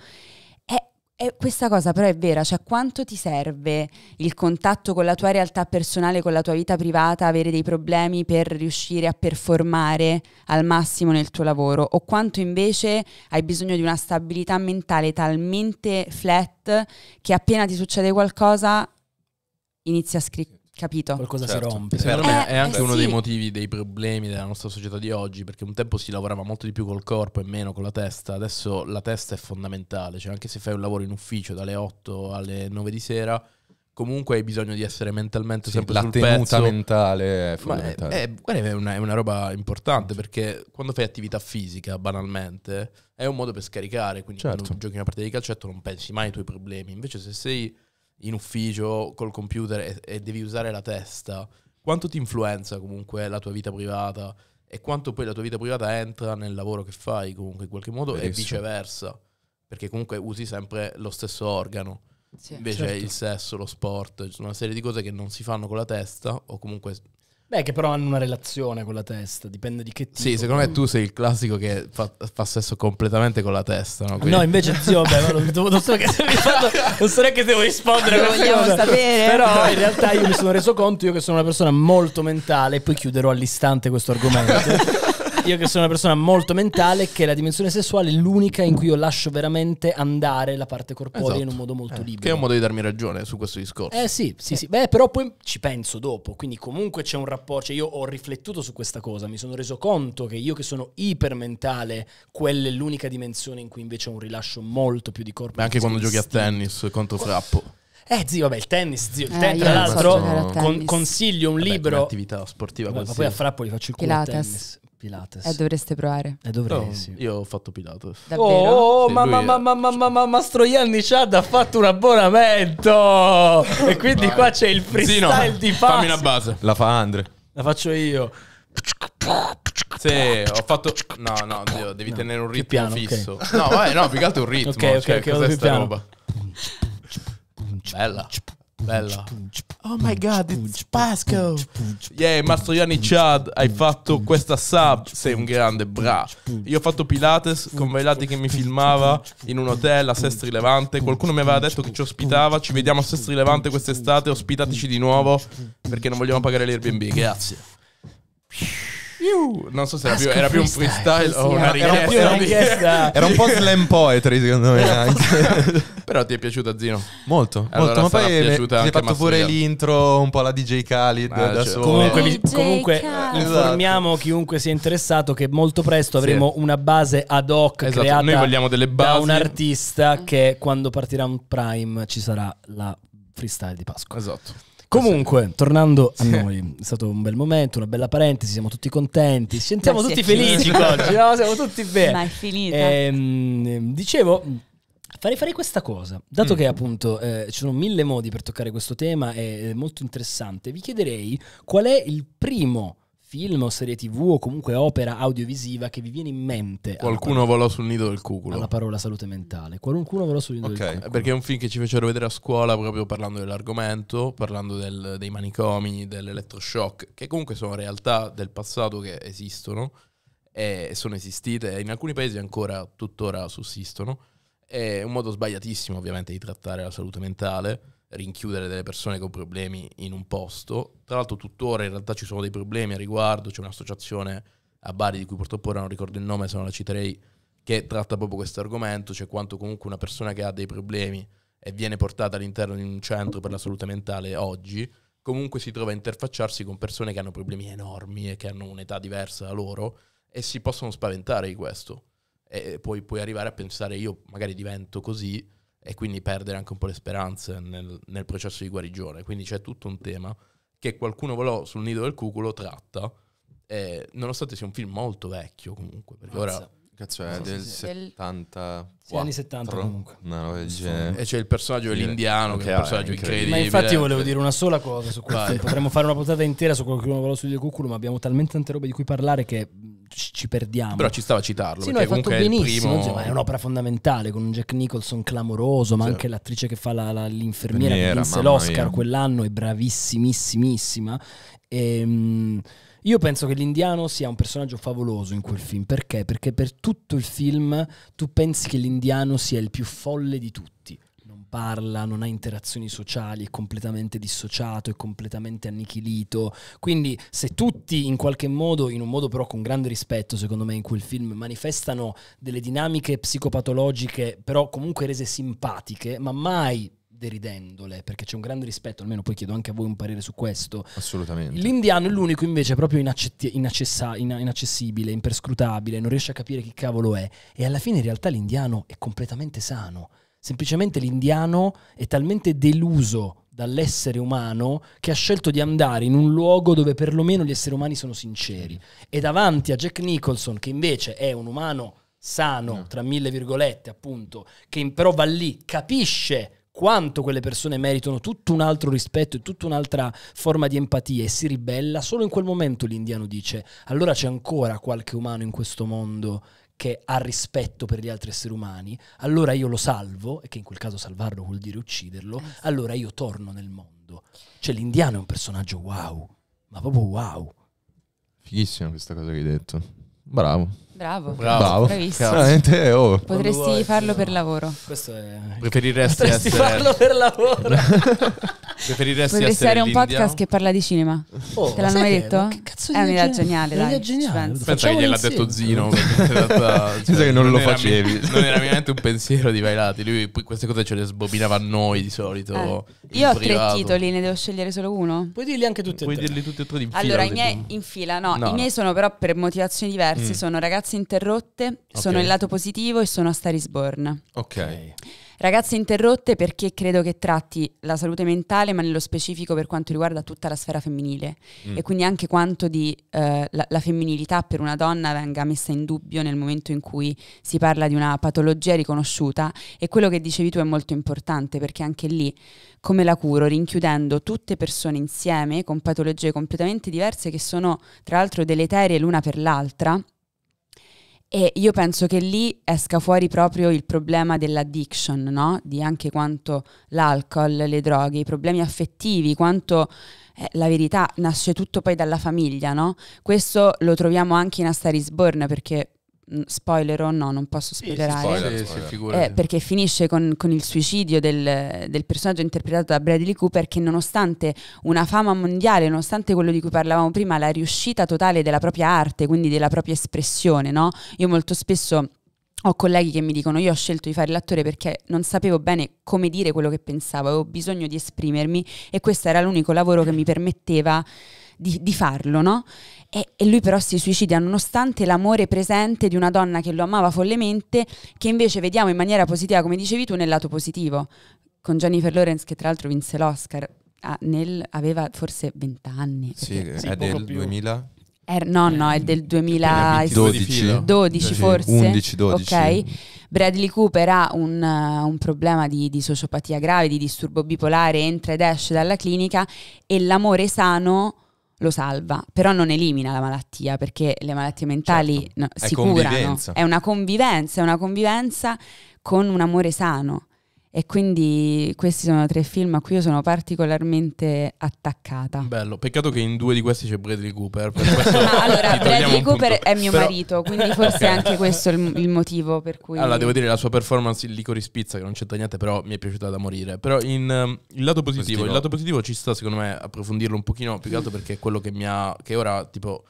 E questa cosa però è vera, cioè quanto ti serve il contatto con la tua realtà personale, con la tua vita privata, avere dei problemi per riuscire a performare al massimo nel tuo lavoro o quanto invece hai bisogno di una stabilità mentale talmente flat che appena ti succede qualcosa inizi a scrivere Capito. Qualcosa certo. si rompe. Secondo me eh, è anche eh, uno sì. dei motivi dei problemi della nostra società di oggi, perché un tempo si lavorava molto di più col corpo e meno con la testa, adesso la testa è fondamentale, cioè anche se fai un lavoro in ufficio dalle 8 alle 9 di sera, comunque hai bisogno di essere mentalmente sì, sempre la sul tenuta pezzo. mentale è eh, fondamentale. È, eh, è, è, una, è, una, roba importante perché quando fai attività fisica, banalmente, è un modo per scaricare, quindi certo. quando giochi una partita di calcetto non pensi mai ai tuoi problemi, invece se sei in ufficio col computer e, e devi usare la testa, quanto ti influenza comunque la tua vita privata e quanto poi la tua vita privata entra nel lavoro che fai comunque in qualche modo Benissimo. e viceversa, perché comunque usi sempre lo stesso organo. Sì, Invece certo. il sesso, lo sport, una serie di cose che non si fanno con la testa o comunque Beh, che però hanno una relazione con la testa, dipende di che tipo. Sì, secondo me tu sei il classico che fa, fa sesso completamente con la testa. No, no invece zio, beh, non, non, so che se fatto, non so neanche se devo rispondere. Lo vogliamo cosa. sapere. Però in realtà io mi sono reso conto, io che sono una persona molto mentale, e poi chiuderò all'istante questo argomento. Io che sono una persona molto mentale, che la dimensione sessuale è l'unica in cui io lascio veramente andare la parte corporea esatto. in un esatto. modo molto eh, libero. Che è un modo di darmi ragione su questo discorso. Eh sì, sì, eh. sì. Beh, però poi ci penso dopo, quindi comunque c'è un rapporto, cioè io ho riflettuto su questa cosa, mi sono reso conto che io che sono ipermentale, quella è l'unica dimensione in cui invece ho un rilascio molto più di corpo. Ma anche quando giochi a tennis, contro frappo. Eh zio, vabbè, il tennis, zio, il ten- eh, tra l'altro so con- consiglio un vabbè, libro... Attività sportiva vabbè, Ma poi a Frappo gli faccio il culo Pilates. tennis. Pilates. E eh, dovreste provare. E eh, dovresti. No, io ho fatto Pilates. Davvero? Oh, sì, ma, ma, è... ma, ma, ma, ma, ma, Mastro Ianni Chad ha fatto un abbonamento! e quindi Vai. qua c'è il freestyle Zino, di Fazio. Fammi una base. La fa Andre. La faccio io. Sì, ho fatto. No, no, Dio, devi no. tenere un ritmo piano, fisso. Okay. No, vabbè, no, più che altro un ritmo. Ok, ok, cioè, ok. Cos'è sta piano. roba? Bella. Bella. Oh my god, it's Pasco. Yeah, Mastroianni Chad, hai fatto questa sub. Sei un grande bra. Io ho fatto Pilates con Velati che mi filmava in un hotel a Sestri Levante. Qualcuno mi aveva detto che ci ospitava. Ci vediamo a Sestri Levante quest'estate. Ospitateci di nuovo perché non vogliamo pagare l'Airbnb. Grazie. Non so se era ah, più, era più un freestyle o una richiesta. Era, un richiesta. [LAUGHS] era un po' slam poetry, secondo me. Anche. [LAUGHS] Però ti è piaciuta, Zino? Molto, allora, molto. Ma poi mi hai fatto Massimiliano. pure l'intro, un po' la DJ Khalid ah, da cioè. Comunque, DJ comunque Khalid. informiamo esatto. chiunque sia interessato che molto presto avremo sì. una base ad hoc esatto. creata Noi vogliamo delle basi. da un artista che quando partirà un prime ci sarà la freestyle di Pasqua. Esatto. Comunque, tornando a noi, è stato un bel momento, una bella parentesi, siamo tutti contenti, ci sentiamo tutti felici oggi, no? siamo tutti [LAUGHS] bene. Ma è finita. Ehm, dicevo, Farei, farei, questa cosa, dato mm. che appunto eh, ci sono mille modi per toccare questo tema, è molto interessante, vi chiederei qual è il primo film o serie tv o comunque opera audiovisiva che vi viene in mente. Qualcuno volò sul nido del cuculo. La parola salute mentale. Qualcuno volò sul nido okay, del cuculo. Ok, perché è un film che ci fecero vedere a scuola proprio parlando dell'argomento, parlando del, dei manicomi, dell'elettroshock, che comunque sono realtà del passato che esistono e sono esistite e in alcuni paesi ancora tuttora sussistono. È un modo sbagliatissimo ovviamente di trattare la salute mentale rinchiudere delle persone con problemi in un posto. Tra l'altro tuttora in realtà ci sono dei problemi a riguardo, c'è un'associazione a Bari di cui purtroppo ora non ricordo il nome, se non la citerei, che tratta proprio questo argomento, cioè quanto comunque una persona che ha dei problemi e viene portata all'interno di un centro per la salute mentale oggi, comunque si trova a interfacciarsi con persone che hanno problemi enormi e che hanno un'età diversa da loro e si possono spaventare di questo. E poi puoi arrivare a pensare io magari divento così e quindi perdere anche un po' le speranze nel, nel processo di guarigione. Quindi c'è tutto un tema che qualcuno volò sul nido del cuculo tratta, eh, nonostante sia un film molto vecchio comunque, perché ora... Cazzo, è del 70... Sì, anni 70 comunque. No, e c'è il personaggio dell'indiano, che è un ah, personaggio incredibile. Ma infatti volevo dire una sola cosa su questo. Potremmo fare una puntata intera su qualcuno volò sul nido del cuculo, ma abbiamo talmente tante robe di cui parlare che ci perdiamo. Però ci stava a citarlo. Sì, no, hai fatto benissimo. È, primo... cioè, è un'opera fondamentale con un Jack Nicholson clamoroso, ma sì. anche l'attrice che fa la, la, l'infermiera che vinse l'Oscar mia. quell'anno è bravissimissima. Ehm. Io penso che l'indiano sia un personaggio favoloso in quel film. Perché? Perché per tutto il film tu pensi che l'indiano sia il più folle di tutti parla, non ha interazioni sociali, è completamente dissociato, è completamente annichilito. Quindi se tutti in qualche modo, in un modo però con grande rispetto secondo me in quel film, manifestano delle dinamiche psicopatologiche però comunque rese simpatiche, ma mai deridendole, perché c'è un grande rispetto, almeno poi chiedo anche a voi un parere su questo. Assolutamente. L'indiano è l'unico invece proprio inaccetti- inaccessa- inaccessibile, imperscrutabile, non riesce a capire chi cavolo è e alla fine in realtà l'indiano è completamente sano Semplicemente l'indiano è talmente deluso dall'essere umano che ha scelto di andare in un luogo dove perlomeno gli esseri umani sono sinceri. E davanti a Jack Nicholson, che invece è un umano sano, tra mille virgolette, appunto, che però va lì, capisce quanto quelle persone meritano tutto un altro rispetto e tutta un'altra forma di empatia e si ribella, solo in quel momento l'indiano dice allora c'è ancora qualche umano in questo mondo che ha rispetto per gli altri esseri umani, allora io lo salvo, e che in quel caso salvarlo vuol dire ucciderlo, eh allora io torno nel mondo. Cioè l'indiano è un personaggio wow, ma proprio wow. Fighissima questa cosa che hai detto. Bravo. Bravo, bravo, bravissimo. oh. Potresti vuoi, farlo per lavoro. Questo è... Preferiresti Potresti essere... farlo per lavoro. [LAUGHS] Preferiresti Potresti essere un podcast che parla di cinema. Oh, Te l'hanno mai detto? Che cazzo di è un'idea geniale, dai. geniale. Pensa che gliel'ha detto Zino. [LAUGHS] Realtà, cioè, che non, non lo facevi. Mi, non era veramente un pensiero di vai lati. Lui poi queste cose ce le sbobinava a noi di solito. Eh. Io ho tre titoli, ne devo scegliere solo uno. Puoi dirli anche tutti e Puoi tre. Puoi dirli tutti e tre in fila. Allora, i miei in fila, no. I miei sono però per motivazioni diverse. Mm. Sono ragazzi Ragazze Interrotte, okay. sono il lato positivo e sono a Starisborn. Ok. Ragazze Interrotte perché credo che tratti la salute mentale, ma nello specifico per quanto riguarda tutta la sfera femminile mm. e quindi anche quanto di, eh, la, la femminilità per una donna venga messa in dubbio nel momento in cui si parla di una patologia riconosciuta e quello che dicevi tu è molto importante perché anche lì come la curo rinchiudendo tutte persone insieme con patologie completamente diverse che sono tra l'altro deleterie l'una per l'altra e io penso che lì esca fuori proprio il problema dell'addiction, no? Di anche quanto l'alcol, le droghe, i problemi affettivi, quanto eh, la verità nasce tutto poi dalla famiglia, no? Questo lo troviamo anche in Astarisborn perché Mm, spoiler o no, non posso spoilerare. Sì, spoiler, spoiler. Eh, perché finisce con, con il suicidio del, del, personaggio interpretato da Bradley Cooper che nonostante una fama mondiale, nonostante quello di cui parlavamo prima, la riuscita totale della propria arte, quindi della propria espressione, no? Io molto spesso ho colleghi che mi dicono io ho scelto di fare l'attore perché non sapevo bene come dire quello che pensavo, avevo bisogno di esprimermi e questo era l'unico lavoro che mi permetteva di, di farlo, no? E, e, lui però si suicida nonostante l'amore presente di una donna che lo amava follemente, che invece vediamo in maniera positiva, come dicevi tu, nel lato positivo, con Jennifer Lawrence che tra l'altro vinse l'Oscar. Ah, nel, aveva forse 20 anni. Eh, sì, è del più. 2000? Er, no, no, è del 2012 12, forse. 11, 12. Ok. Bradley Cooper ha un, uh, un problema di, di, sociopatia grave, di disturbo bipolare, entra ed esce dalla clinica e l'amore sano lo salva, però non elimina la malattia perché le malattie mentali certo. no, si è curano. È una convivenza, è una convivenza con un amore sano. E quindi questi sono tre film a cui io sono particolarmente attaccata. Bello, peccato che in due di questi c'è Bradley Cooper. [LAUGHS] allora, Bradley Cooper è mio Però... marito, quindi forse [LAUGHS] okay. è anche questo il, il, motivo per cui... Allora, devo dire la sua performance in Licorice Pizza, che non c'entra niente, però mi è piaciuta da morire. Però in, um, il, lato positivo, positivo. il lato positivo ci sta, secondo me, approfondirlo un pochino, più che altro perché è quello che mi ha... che ora, tipo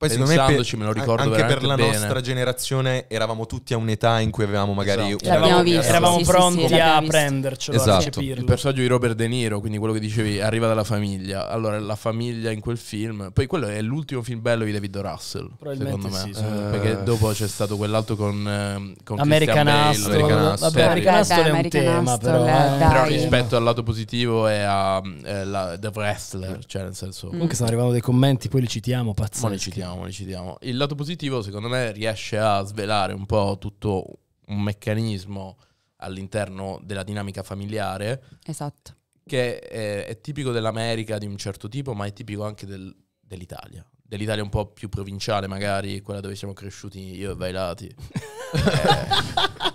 poi Pensandoci me, lo ricordo anche per la bene. nostra generazione eravamo tutti a un'età in cui avevamo magari esatto. eravamo, visto, eravamo sì, pronti sì, a prendercelo esatto. a il personaggio di Robert De Niro quindi quello che dicevi arriva dalla famiglia allora la famiglia in quel film poi quello è l'ultimo film bello di David Russell secondo me sì, eh. perché eh. dopo c'è stato quell'altro con, ehm, con American Astro American Astro è un tema però, eh, però rispetto al lato positivo è a eh, The Wrestler cioè nel senso comunque stanno arrivando dei commenti poi li citiamo pazzesco citiamo, li citiamo. Il lato positivo, secondo me, riesce a svelare un po' tutto un meccanismo all'interno della dinamica familiare. Esatto. Che è, è tipico dell'America di un certo tipo, ma è tipico anche del, dell'Italia dell'Italia un po' più provinciale, magari quella dove siamo cresciuti io e vai lati. [LAUGHS] Eh,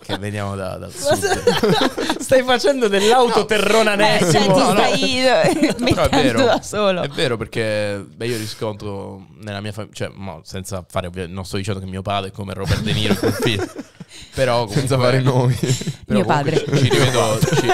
che veniamo da, dal sud. [LAUGHS] Stai facendo dell'autoterronanesimo. No, beh, cioè, ti stai eh, [LAUGHS] no? mettendo è vero, da solo. È vero perché beh, io riscontro nella mia famiglia, cioè, no, senza fare ovvio, non sto dicendo che mio padre è come Robert De Niro Però comunque, senza fare nomi. Però mio padre. Ci, ci rivedo ci,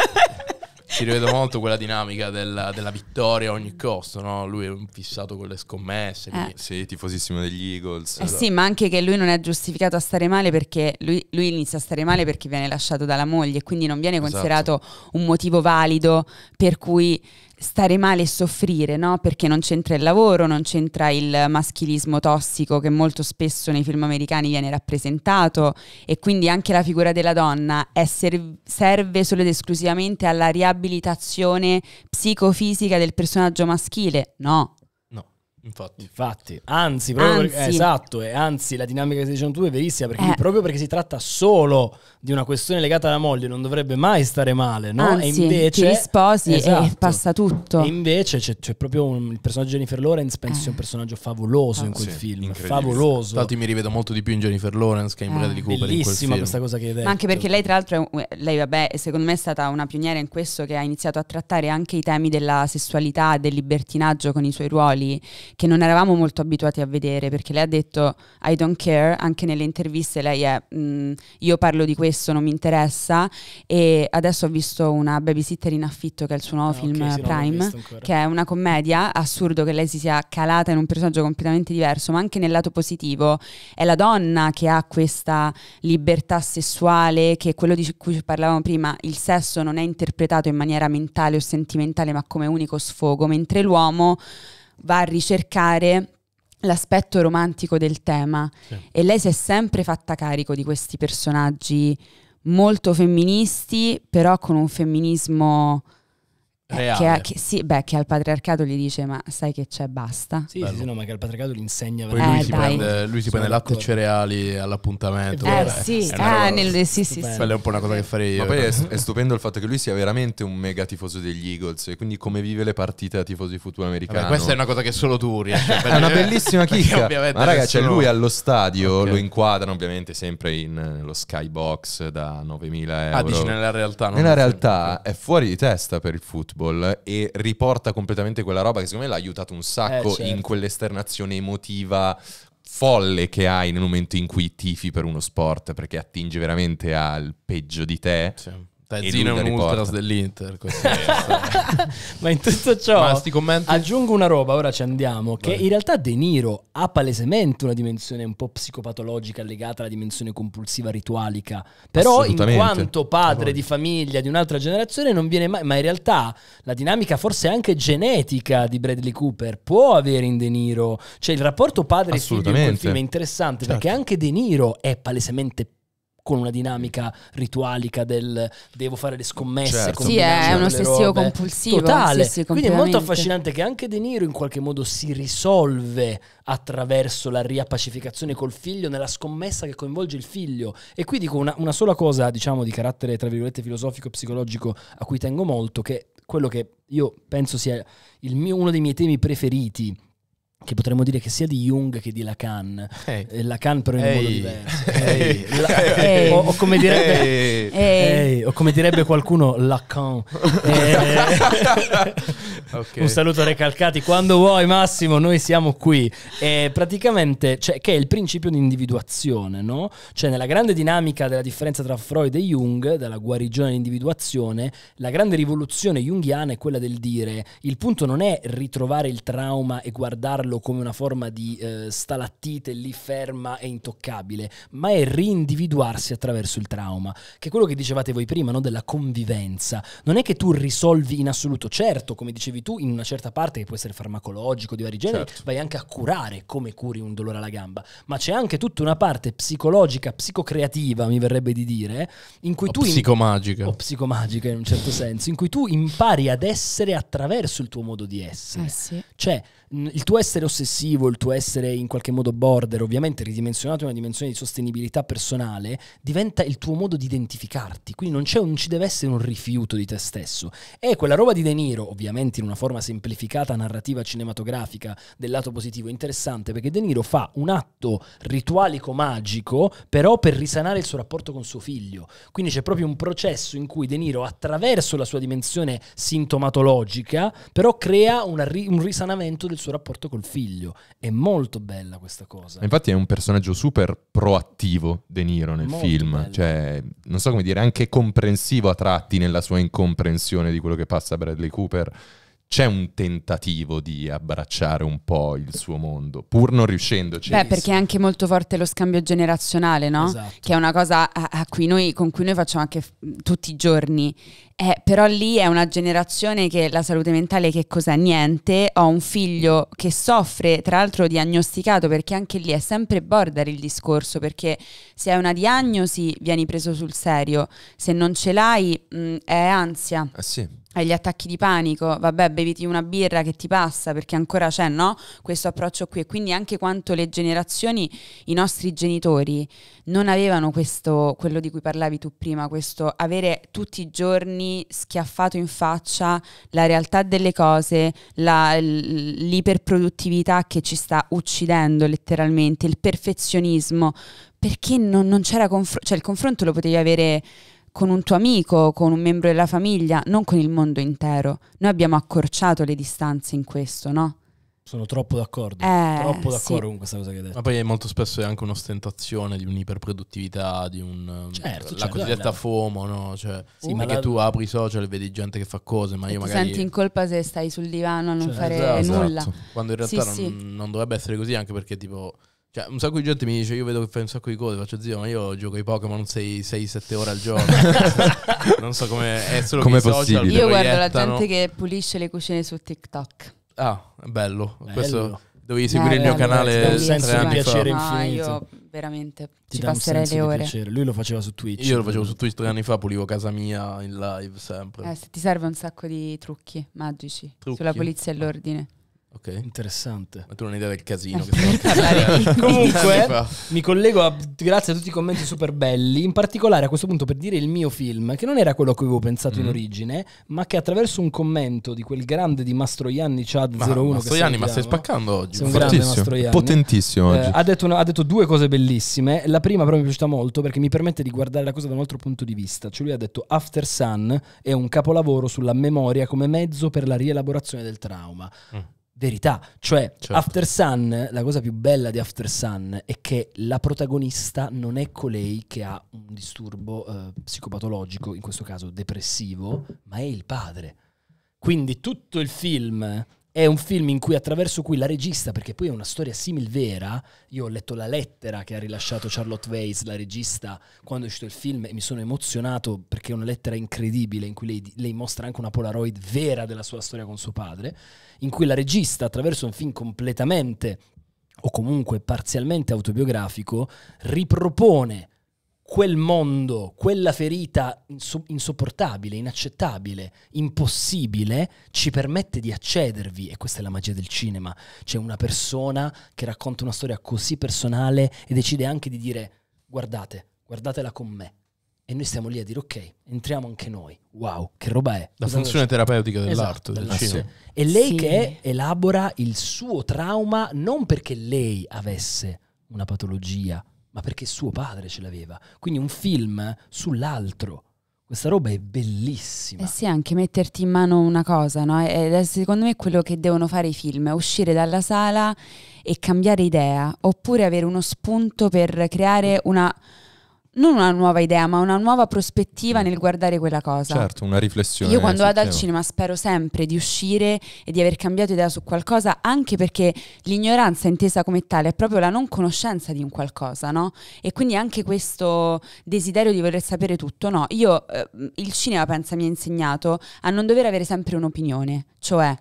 ci rivede molto quella dinamica della, della vittoria a ogni costo, no? Lui è fissato con le scommesse. Eh. Sì, tifosissimo degli Eagles. Eh sì, ma anche che lui non è giustificato a stare male perché lui, lui, inizia a stare male perché viene lasciato dalla moglie, e quindi non viene esatto. considerato esatto. un motivo valido per cui stare male e soffrire, no? Perché non c'entra il lavoro, non c'entra il maschilismo tossico che molto spesso nei film americani viene rappresentato e quindi anche la figura della donna ser- serve solo ed esclusivamente alla riabilitazione psicofisica del personaggio maschile. No, Infatti. Infatti. anzi, anzi. Per, eh, esatto, e anzi la dinamica che stai dicendo tu è verissima perché eh. proprio perché si tratta solo di una questione legata alla moglie non dovrebbe mai stare male, no? Anzi, e invece, ti sposi esatto, e passa tutto. E invece c'è, c'è proprio un, il personaggio di Jennifer Lawrence, penso sia un eh. personaggio favoloso ah, in quel sì, film, favoloso. Infatti mi rivedo molto di più in Jennifer Lawrence che in eh. Bradley Cooper Bellissima questa cosa che hai detto. Ma anche perché lei tra l'altro, è, lei vabbè, secondo me è stata una pioniera in questo che ha iniziato a trattare anche i temi della sessualità, del libertinaggio con i suoi ruoli, che non eravamo molto abituati a vedere, perché lei ha detto I don't care, anche nelle interviste lei è, mh, mm, io parlo di questo questo non mi interessa e adesso ho visto una babysitter in affitto che è il suo nuovo ah, film okay, sì, Prime che è una commedia assurdo che lei si sia calata in un personaggio completamente diverso ma anche nel lato positivo è la donna che ha questa libertà sessuale che è quello di cui parlavamo prima il sesso non è interpretato in maniera mentale o sentimentale ma come unico sfogo mentre l'uomo va a ricercare l'aspetto romantico del tema sì. e lei si è sempre fatta carico di questi personaggi molto femministi, però con un femminismo Reale. Che, che, sì, beh, che al patriarcato gli dice ma sai che c'è, basta. Sì, sì, sì, no, ma che al patriarcato gli insegna Poi lui, eh, si prende, lui si prende latte e cereali all'appuntamento. Eh, beh, sì, è ah, nel, sì, sì, sì. Quella è un po' una cosa che farei io. Ma poi è, è, stupendo il fatto che lui sia veramente un mega tifoso degli Eagles e quindi come vive le partite a tifoso di football americano. Vabbè, questa è una cosa che solo tu riesci a [LAUGHS] vedere. è una bellissima chicca. Ma raga, c'è cioè lui allo stadio, okay. lo inquadrano ovviamente sempre in, lo skybox da 9000 ah, euro. Ah, dici nella realtà. nella realtà è fuori di testa per il football baseball e riporta completamente quella roba che secondo me l'ha aiutato un sacco eh, certo. in quell'esternazione emotiva folle che hai nel momento in cui tifi per uno sport perché attingi veramente al peggio di te. Sì Pezzino [LAUGHS] è un ultras dell'Inter. Ma in tutto ciò, aggiungo una roba, ora ci andiamo, che Vai. in realtà De Niro ha palesemente una dimensione un po' psicopatologica legata alla dimensione compulsiva ritualica, però in quanto padre di famiglia di un'altra generazione non viene mai, ma in realtà la dinamica forse anche genetica di Bradley Cooper può avere in De Niro, cioè il rapporto padre-figlio in quel film è interessante certo. perché anche De Niro è palesemente con una dinamica ritualica del devo fare le scommesse. Certo. Sì, è un ossessivo compulsivo. Totale. Ossessivo Quindi è molto affascinante che anche De Niro in qualche modo si risolve attraverso la riappacificazione col figlio nella scommessa che coinvolge il figlio. E qui dico una, una sola cosa, diciamo, di carattere, tra virgolette, filosofico e psicologico a cui tengo molto, che quello che io penso sia mio, uno dei miei temi preferiti che potremmo dire che sia di Jung che di Lacan. Hey. Eh, Lacan però in un hey. modo diverso. Hey. [LAUGHS] La- [LAUGHS] o, o, come direbbe, o, come direbbe, qualcuno Lacan. [LAUGHS] Okay. Un saluto recalcati. Quando vuoi, Massimo, noi siamo qui. E praticamente, cioè, che è il principio di individuazione, no? Cioè, nella grande dinamica della differenza tra Freud e Jung, dalla guarigione all'individuazione, la grande rivoluzione junghiana è quella del dire il punto non è ritrovare il trauma e guardarlo come una forma di eh, stalattite lì ferma e intoccabile, ma è reindividuarsi attraverso il trauma, che è quello che dicevate voi prima, no? della convivenza. Non è che tu risolvi in assoluto, certo, come dicevi muovi tu in una certa parte, che può essere farmacologico, di vari generi, certo. vai anche a curare come curi un dolore alla gamba, ma c'è anche tutta una parte psicologica, psicocreativa, mi verrebbe di dire, in cui o tu... Psicomagica. In... O psicomagica in un certo senso, in cui tu impari ad essere attraverso il tuo modo di essere. Eh sì. Cioè, il tuo essere ossessivo, il tuo essere in qualche modo border, ovviamente ridimensionato in una dimensione di sostenibilità personale, diventa il tuo modo di identificarti. Quindi non, non ci deve essere un rifiuto di te stesso. E quella roba di De Niro, ovviamente in una forma semplificata narrativa cinematografica del lato positivo, è interessante perché De Niro fa un atto ritualico magico, però per risanare il suo rapporto con suo figlio. Quindi c'è proprio un processo in cui De Niro, attraverso la sua dimensione sintomatologica, però crea ri- un risanamento del suo rapporto col figlio. È molto bella questa cosa. Infatti è un personaggio super proattivo De Niro nel molto film, bello. cioè non so come dire, anche comprensivo a tratti nella sua incomprensione di quello che passa Bradley Cooper c'è un tentativo di abbracciare un po' il suo mondo, pur non riuscendoci. Beh, perché è anche molto forte lo scambio generazionale, no? Esatto. Che è una cosa a, a cui noi, con cui noi facciamo anche f- tutti i giorni. Eh, però lì è una generazione che la salute mentale che cos'è? Niente. Ho un figlio che soffre, tra l'altro diagnosticato, perché anche lì è sempre border il discorso, perché se hai una diagnosi vieni preso sul serio, se non ce l'hai mh, è ansia. Ah, sì hai gli attacchi di panico, vabbè, beviti una birra che ti passa perché ancora c'è, no? Questo approccio qui e quindi anche quanto le generazioni, i nostri genitori non avevano questo, quello di cui parlavi tu prima, questo avere tutti i giorni schiaffato in faccia la realtà delle cose, la, l'iperproduttività che ci sta uccidendo letteralmente, il perfezionismo, perché non, non c'era confronto, cioè il confronto lo potevi avere con un tuo amico, con un membro della famiglia, non con il mondo intero. Noi abbiamo accorciato le distanze in questo, no? Sono troppo d'accordo, eh, troppo d'accordo sì. con questa cosa che hai detto. Ma poi molto spesso è anche un'ostentazione di un'iperproduttività, di un, um, certo, la cioè, cosiddetta la... FOMO, no? Cioè, sì, ma è la... che tu apri i social e vedi gente che fa cose, ma e io magari... Ti senti in colpa se stai sul divano a non cioè, fare esatto, nulla. Esatto. Quando in realtà sì, non, sì. non dovrebbe essere così, anche perché tipo cioè, un sacco di gente mi dice: Io vedo che fai un sacco di cose. Faccio zio, ma io gioco ai Pokémon 6-7 ore al giorno. [LAUGHS] non so come è solo come possibile. Social, io guardo la gente che pulisce le cucine su TikTok. Ah, è bello. bello. Questo dovevi seguire eh, il mio canale un piacere fa. infinito. Ah, io veramente Ti ci passerei le ore. Piacere. Lui lo faceva su Twitch. Io lo facevo su Twitch tre anni fa, pulivo casa mia in live sempre. Eh, se ti serve un sacco di trucchi magici trucchi. sulla polizia e ah. l'ordine. Ok. Interessante. Ma tu non hai idea del casino [LAUGHS] che sto [LAUGHS] Comunque, mi collego a, grazie a tutti i commenti super belli. In particolare a questo punto per dire il mio film, che non era quello a cui avevo pensato mm. in origine, ma che attraverso un commento di quel grande di Mastroianni Chad01. Mastroianni, ma stai spaccando oggi. Sei un grande Mastroianni. Potentissimo. Eh, ha, detto una, ha, detto due cose bellissime. La prima, però, mi è piaciuta molto perché mi permette di guardare la cosa da un altro punto di vista. Cioè, lui ha detto After Sun è un capolavoro sulla memoria come mezzo per la rielaborazione del trauma. Mm verità. Cioè, certo. After Sun, la cosa più bella di After Sun è che la protagonista non è colei che ha un disturbo eh, psicopatologico, in questo caso depressivo, ma è il padre. Quindi tutto il film è un film in cui attraverso cui la regista, perché poi è una storia simil vera, io ho letto la lettera che ha rilasciato Charlotte Weiss, la regista, quando è uscito il film e mi sono emozionato perché è una lettera incredibile in cui lei, lei mostra anche una Polaroid vera della sua storia con suo padre, in cui la regista attraverso un film completamente o comunque parzialmente autobiografico ripropone quel mondo, quella ferita insopportabile, inaccettabile, impossibile, ci permette di accedervi. E questa è la magia del cinema. C'è una persona che racconta una storia così personale e decide anche di dire guardate, guardatela con me. E noi stiamo lì a dire ok, entriamo anche noi. Wow, che roba è. La funzione c'è? terapeutica dell'arte, esatto, del cinema. Sì. E lei sì. che elabora il suo trauma non perché lei avesse una patologia ma perché suo padre ce l'aveva. Quindi un film sull'altro. Questa roba è bellissima. Eh sì, anche metterti in mano una cosa, no? Ed è secondo me quello che devono fare i film, uscire dalla sala e cambiare idea, oppure avere uno spunto per creare una non una nuova idea, ma una nuova prospettiva mm. nel guardare quella cosa. Certo, una riflessione. Io quando vado al cinema spero sempre di uscire e di aver cambiato idea su qualcosa, anche perché l'ignoranza intesa come tale è proprio la non conoscenza di un qualcosa, no? E quindi anche questo desiderio di voler sapere tutto, no? Io eh, il cinema pensa mi ha insegnato a non dover avere sempre un'opinione, cioè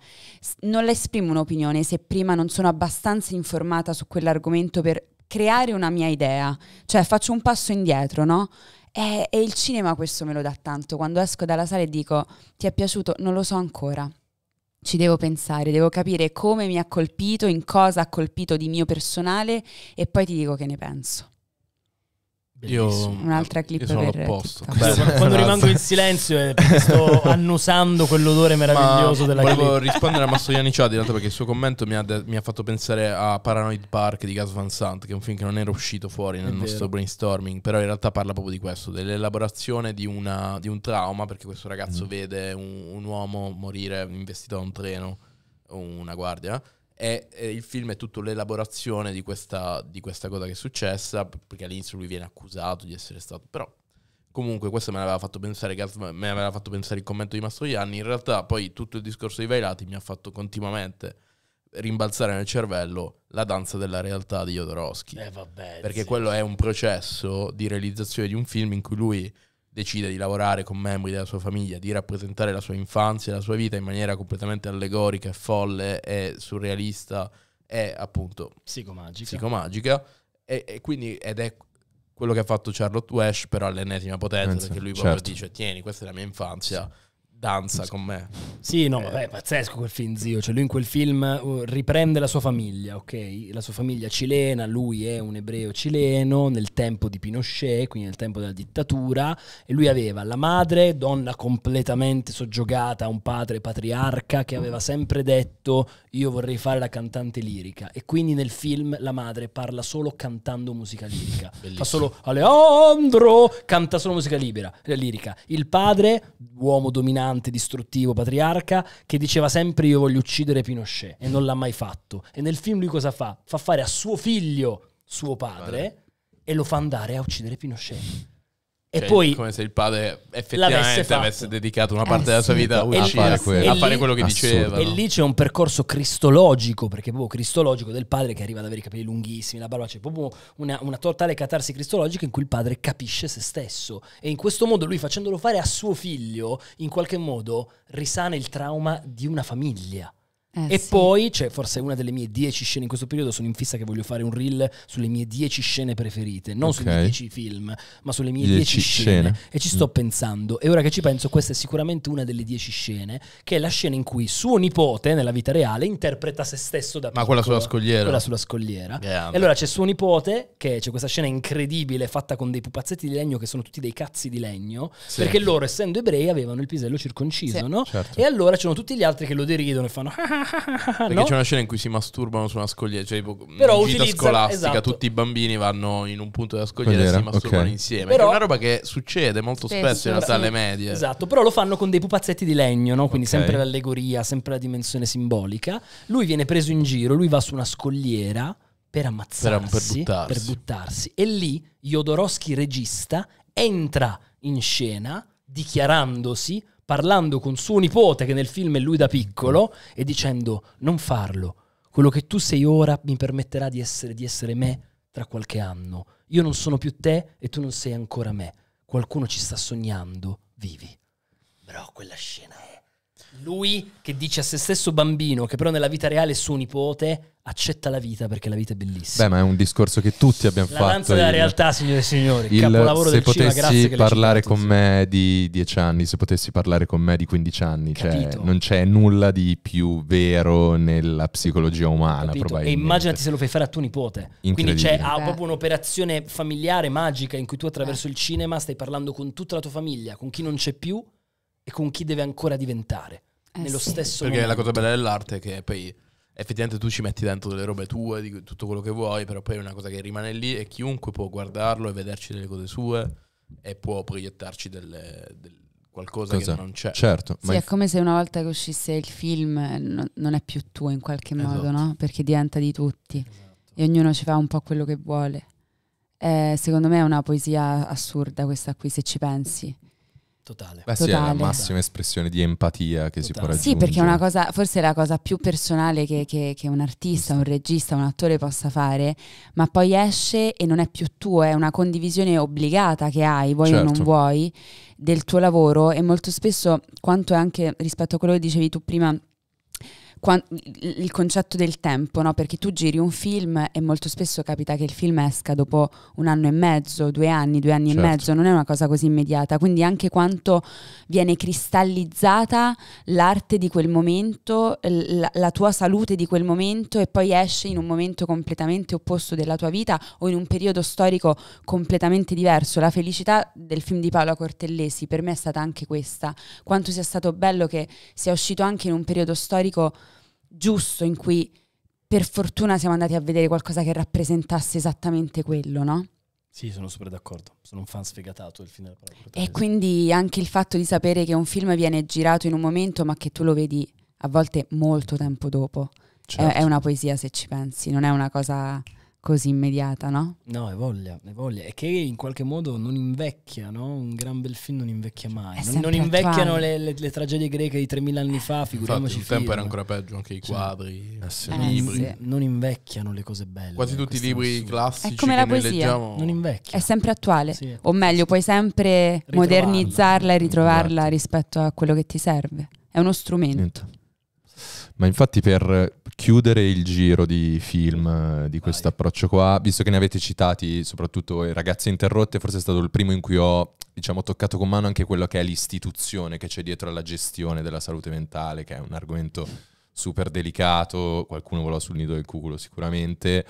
non la esprimo un'opinione se prima non sono abbastanza informata su quell'argomento per creare una mia idea, cioè faccio un passo indietro, no? E, e il cinema questo me lo dà tanto, quando esco dalla sala e dico ti è piaciuto, non lo so ancora, ci devo pensare, devo capire come mi ha colpito, in cosa ha colpito di mio personale e poi ti dico che ne penso. Io, Un'altra clip io sono per posto. quando rimango in silenzio e perché sto [LAUGHS] annusando quell'odore meraviglioso Ma della volevo clip. Volevo rispondere a Mastroianni Ciadi, tanto perché il suo commento mi ha, de- mi ha, fatto pensare a Paranoid Park di Gas Van Sant, che è un film che non era uscito fuori nel è nostro vero. brainstorming, però in realtà parla proprio di questo, dell'elaborazione di, una, di un trauma, perché questo ragazzo mm. vede un, un uomo morire investito da un treno, una guardia, e, e il film è tutta l'elaborazione di questa, di questa cosa che è successa, perché all'inizio lui viene accusato di essere stato... Però comunque questo me l'aveva fatto pensare, me l'aveva fatto pensare il commento di Mastroianni, in realtà poi tutto il discorso di Vailati mi ha fatto continuamente rimbalzare nel cervello la danza della realtà di Jodorowsky. Eh, vabbè, perché sì. quello è un processo di realizzazione di un film in cui lui decide di lavorare con membri della sua famiglia, di rappresentare la sua infanzia la sua vita in maniera completamente allegorica folle e surrealista e appunto psicomagica. psicomagica. E, e quindi ed è quello che ha fatto Charlotte Wesh, però all'ennesima potenza, Penso, perché lui certo. dice: Tieni, questa è la mia infanzia. Sì danza con me. Sì, no, eh. vabbè, è pazzesco quel film, zio. Cioè, lui in quel film uh, riprende la sua famiglia, ok? La sua famiglia cilena, lui è un ebreo cileno nel tempo di Pinochet, quindi nel tempo della dittatura, e lui aveva la madre, donna completamente soggiogata, un padre patriarca che aveva sempre detto io vorrei fare la cantante lirica e quindi nel film la madre parla solo cantando musica lirica. Bellissimo. Fa solo Aleandro, canta solo musica libera, lirica. Il padre, uomo dominante arrogante, distruttivo, patriarca, che diceva sempre io voglio uccidere Pinochet e non l'ha mai fatto. E nel film lui cosa fa? Fa fare a suo figlio suo padre vale. e lo fa andare a uccidere Pinochet. E cioè, poi come se il padre effettivamente avesse dedicato una eh parte eh, della sua vita a, uscire, a, fare, a fare quello che diceva. E lì c'è un percorso cristologico, perché proprio cristologico del padre che arriva ad avere i capelli lunghissimi, la barba, c'è proprio una, una, totale catarsi cristologica in cui il padre capisce se stesso. E in questo modo lui facendolo fare a suo figlio, in qualche modo risana il trauma di una famiglia. Eh, e sì. poi c'è cioè, forse una delle mie 10 scene in questo periodo, sono in fissa che voglio fare un reel sulle mie 10 scene preferite, non okay. sulle 10 film, ma sulle mie 10 scene. scene. E ci sto mm. pensando e ora che ci penso questa è sicuramente una delle 10 scene, che è la scena in cui suo nipote nella vita reale interpreta se stesso da piccolo. Ma quella sulla scogliera. Quella sulla scogliera. Yeah, e allora c'è suo nipote che c'è questa scena incredibile fatta con dei pupazzetti di legno che sono tutti dei cazzi di legno, sì. perché loro essendo ebrei avevano il pisello circonciso, sì. no? Certo. E allora c'erano tutti gli altri che lo deridono e fanno [LAUGHS] ah, ah [LAUGHS] Perché no? c'è una scena in cui si masturbano su una scogliera, cioè tipo mm, Però gita scolastica, esatto. tutti i bambini vanno in un punto della scogliera Cogliera, e si masturbano okay. insieme. Però, è una roba che succede molto spesso, spesso in realtà alle medie. Esatto, però lo fanno con dei pupazzetti di legno, no? Quindi okay. sempre l'allegoria, sempre la dimensione simbolica. Lui viene preso in giro, lui va su una scogliera per ammazzarsi, per, buttarsi. Per buttarsi. E lì Jodorowsky regista entra in scena dichiarandosi parlando con suo nipote, che nel film è lui da piccolo, e dicendo non farlo, quello che tu sei ora mi permetterà di essere, di essere me tra qualche anno. Io non sono più te e tu non sei ancora me. Qualcuno ci sta sognando, vivi. Però quella scena è lui che dice a se stesso bambino, che però nella vita reale è suo nipote, accetta la vita perché la vita è bellissima. Beh, ma è un discorso che tutti abbiamo la fatto. La danza della il, realtà, signore e signori. Il, capolavoro se del potessi cinema, parlare con me di 10 anni, se potessi parlare con me di 15 anni, cioè, non c'è nulla di più vero nella psicologia umana, probabilmente. E immaginati se lo fai fare a tuo nipote. Quindi c'è ah, proprio un'operazione familiare magica in cui tu attraverso eh. il cinema stai parlando con tutta la tua famiglia, con chi non c'è più e con chi deve ancora diventare. Eh nello sì. stesso Perché momento. la cosa bella dell'arte è che poi effettivamente tu ci metti dentro delle robe tue, di tutto quello che vuoi, però poi è una cosa che rimane lì e chiunque può guardarlo e vederci delle cose sue e può proiettarci delle, del qualcosa cosa? che non c'è. Certo. Sì, ma è come se una volta che uscisse il film eh, non, non è più tuo in qualche esatto. modo, no? Perché diventa di tutti esatto. e ognuno ci fa un po' quello che vuole. Eh, secondo me è una poesia assurda questa qui, se ci pensi. Totale. Beh, Totale. sì, è la massima espressione di empatia che Totale. si può raggiungere. Sì, perché è una cosa, forse è la cosa più personale che, che, che un artista, un regista, un attore possa fare, ma poi esce e non è più tuo, è una condivisione obbligata che hai, vuoi certo. o non certo. vuoi, del tuo lavoro e molto spesso, quanto è anche rispetto a quello che dicevi tu prima, il concetto del tempo, no? perché tu giri un film e molto spesso capita che il film esca dopo un anno e mezzo, due anni, due anni certo. e mezzo, non è una cosa così immediata, quindi anche quanto viene cristallizzata l'arte di quel momento, la, la tua salute di quel momento e poi esce in un momento completamente opposto della tua vita o in un periodo storico completamente diverso. La felicità del film di Paola Cortellesi per me è stata anche questa, quanto sia stato bello che sia uscito anche in un periodo storico giusto in cui per fortuna siamo andati a vedere qualcosa che rappresentasse esattamente quello, no? Sì, sono super d'accordo, sono un fan sfegatato del film della parola. E quindi anche il fatto di sapere che un film viene girato in un momento ma che tu lo vedi a volte molto tempo dopo, certo. è, è certo. una poesia se ci pensi, non è una cosa così immediata, no? No, è voglia, è voglia. E che in qualche modo non invecchia, no? Un gran bel film non invecchia mai. Non, non, invecchiano le, le, le, tragedie greche di 3000 anni fa, figuriamoci. Infatti, il tempo era ancora peggio, anche i quadri, cioè, eh, i libri. Eh sì. Non invecchiano le cose belle. Quasi tutti i libri assurdo. classici è come la poesia. Leggiamo... Non invecchia. È sempre attuale. Sì, o meglio, puoi sempre ritrovarla. modernizzarla e ritrovarla Infatti. Esatto. rispetto a quello che ti serve. È uno strumento. Niente. Ma infatti per chiudere il giro di film eh, di questo approccio qua, visto che ne avete citati soprattutto i eh, ragazzi Interrotte, forse è stato il primo in cui ho diciamo, toccato con mano anche quello che è l'istituzione che c'è dietro alla gestione della salute mentale, che è un argomento super delicato, qualcuno volò sul nido del cuculo sicuramente.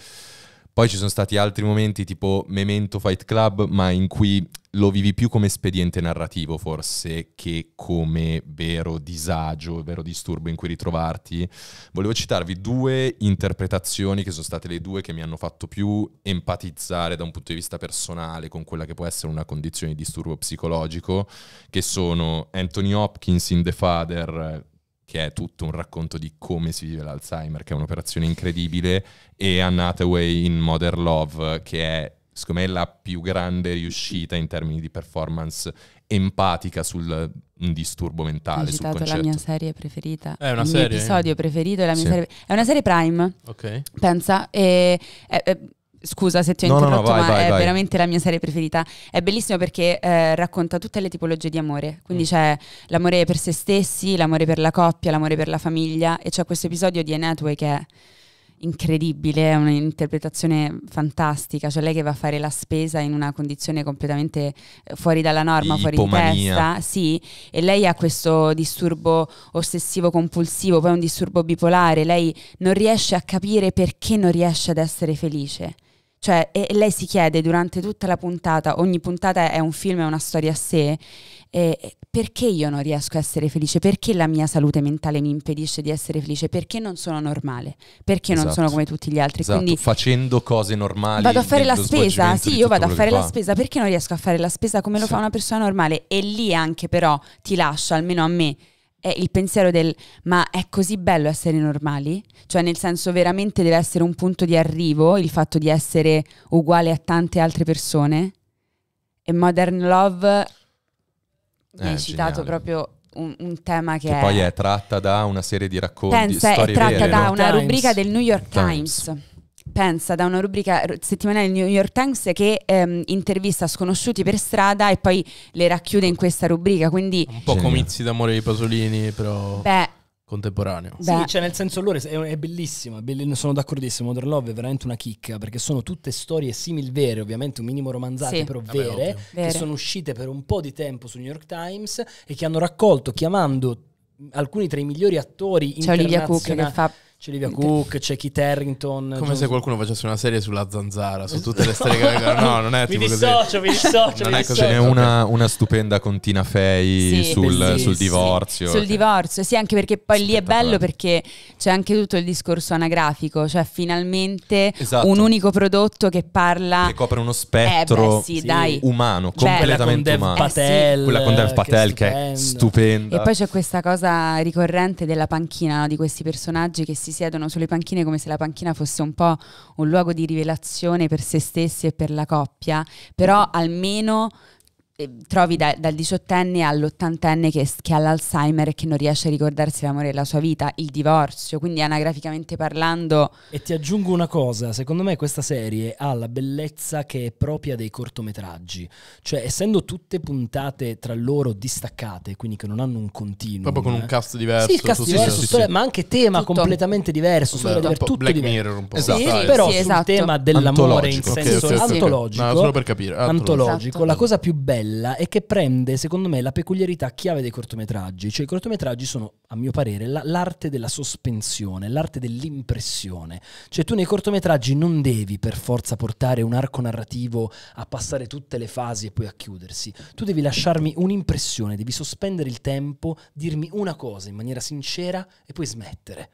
Poi ci sono stati altri momenti tipo Memento Fight Club, ma in cui lo vivi più come espediente narrativo forse che come vero disagio, vero disturbo in cui ritrovarti. Volevo citarvi due interpretazioni che sono state le due che mi hanno fatto più empatizzare da un punto di vista personale con quella che può essere una condizione di disturbo psicologico, che sono Anthony Hopkins in The Father, che è tutto un racconto di come si vive l'Alzheimer, che è un'operazione incredibile, e Anne Hathaway in Mother Love, che è secondo me la più grande riuscita in termini di performance empatica sul disturbo mentale, sul concetto. la mia serie preferita, è una il serie? mio episodio preferito, è, la mia sì. serie, è una serie Prime, okay. pensa, e... È, è, Scusa se ti ho no, interrotto, no, no, vai, ma vai, è vai. veramente la mia serie preferita. È bellissimo perché eh, racconta tutte le tipologie di amore. Quindi mm. c'è l'amore per se stessi, l'amore per la coppia, l'amore per la famiglia e c'è questo episodio di Anatway che è incredibile, è un'interpretazione fantastica, cioè lei che va a fare la spesa in una condizione completamente eh, fuori dalla norma, fuori di testa, sì, e lei ha questo disturbo ossessivo compulsivo, poi un disturbo bipolare, lei non riesce a capire perché non riesce ad essere felice. Cioè, e lei si chiede durante tutta la puntata, ogni puntata è un film, è una storia a sé, eh, perché io non riesco a essere felice? Perché la mia salute mentale mi impedisce di essere felice? Perché non sono normale? Perché esatto. non sono esatto. come tutti gli altri? Esatto. Quindi facendo cose normali. Vado a fare la spesa, sì, io vado a fare la fa. spesa, perché non riesco a fare la spesa come lo sì. fa una persona normale? E lì anche però ti lascio, almeno a me, è il pensiero del ma è così bello essere normali? Cioè nel senso veramente deve essere un punto di arrivo il fatto di essere uguale a tante altre persone? E Modern Love eh, hai citato geniale. proprio un, un, tema che, che è... poi è tratta da una serie di racconti Pensa, è tratta vere, da no? una Times. rubrica del New York Times. Times pensa da una rubrica settimanale del New York Times che ehm, intervista sconosciuti per strada e poi le racchiude in questa rubrica. Quindi... Un po' comizi d'amore di Pasolini, però... Beh, contemporaneo. Beh. Sì, cioè nel senso loro è, bellissima, bellissima, sono d'accordissimo, Modern Love è veramente una chicca perché sono tutte storie simili vere, ovviamente un minimo romanzate sì. però vere, Vabbè, che sono uscite per un po' di tempo su New York Times e che hanno raccolto chiamando alcuni tra i migliori attori C'è Olivia Cook che fa c'è Livia Cook, c'è Keith Harrington. Come John... se qualcuno facesse una serie sulla zanzara, su tutte le streghe. [LAUGHS] che vengono. No, non è tipo mi dissocio, così. Mi dissocio, non mi dissocio. Ce n'è una, una, stupenda con Tina Fey sì, sul, sul, divorzio. Sì. Sul divorzio, sì, anche perché poi lì è bello perché c'è anche tutto il discorso anagrafico, cioè finalmente esatto. un unico prodotto che parla... Che copre uno spettro eh, beh, sì, umano, Bello. completamente umano. Patel, eh, Quella con Dev Patel che è, che è stupenda. E poi c'è questa cosa ricorrente della panchina no? di questi personaggi che si si siedono sulle panchine come se la panchina fosse un po' un luogo di rivelazione per se stessi e per la coppia, però almeno eh, trovi da, dal diciottenne all'ottantenne che, che, ha l'Alzheimer e che non riesce a ricordarsi l'amore della sua vita, il divorzio, quindi anagraficamente parlando... E ti aggiungo una cosa, secondo me questa serie ha la bellezza che è propria dei cortometraggi, cioè essendo tutte puntate tra loro distaccate, quindi che non hanno un continuo... Proprio con un eh. cast diverso. Sì, il cast diverso, sì, storia, sì. ma anche tema tutto. completamente diverso, Beh, storia diversa, tutto Black diverso. Mirror un po'. Esatto, sì, però sì, esatto. sul tema dell'amore antologico, in senso okay, okay, antologico, okay. No, solo per capire, antologico, esatto. la cosa più bella bella è che prende, secondo me, la peculiarità chiave dei cortometraggi. Cioè i cortometraggi sono, a mio parere, la, l'arte della sospensione, l'arte dell'impressione. Cioè tu nei cortometraggi non devi per forza portare un arco narrativo a passare tutte le fasi e poi a chiudersi. Tu devi lasciarmi un'impressione, devi sospendere il tempo, dirmi una cosa in maniera sincera e poi smettere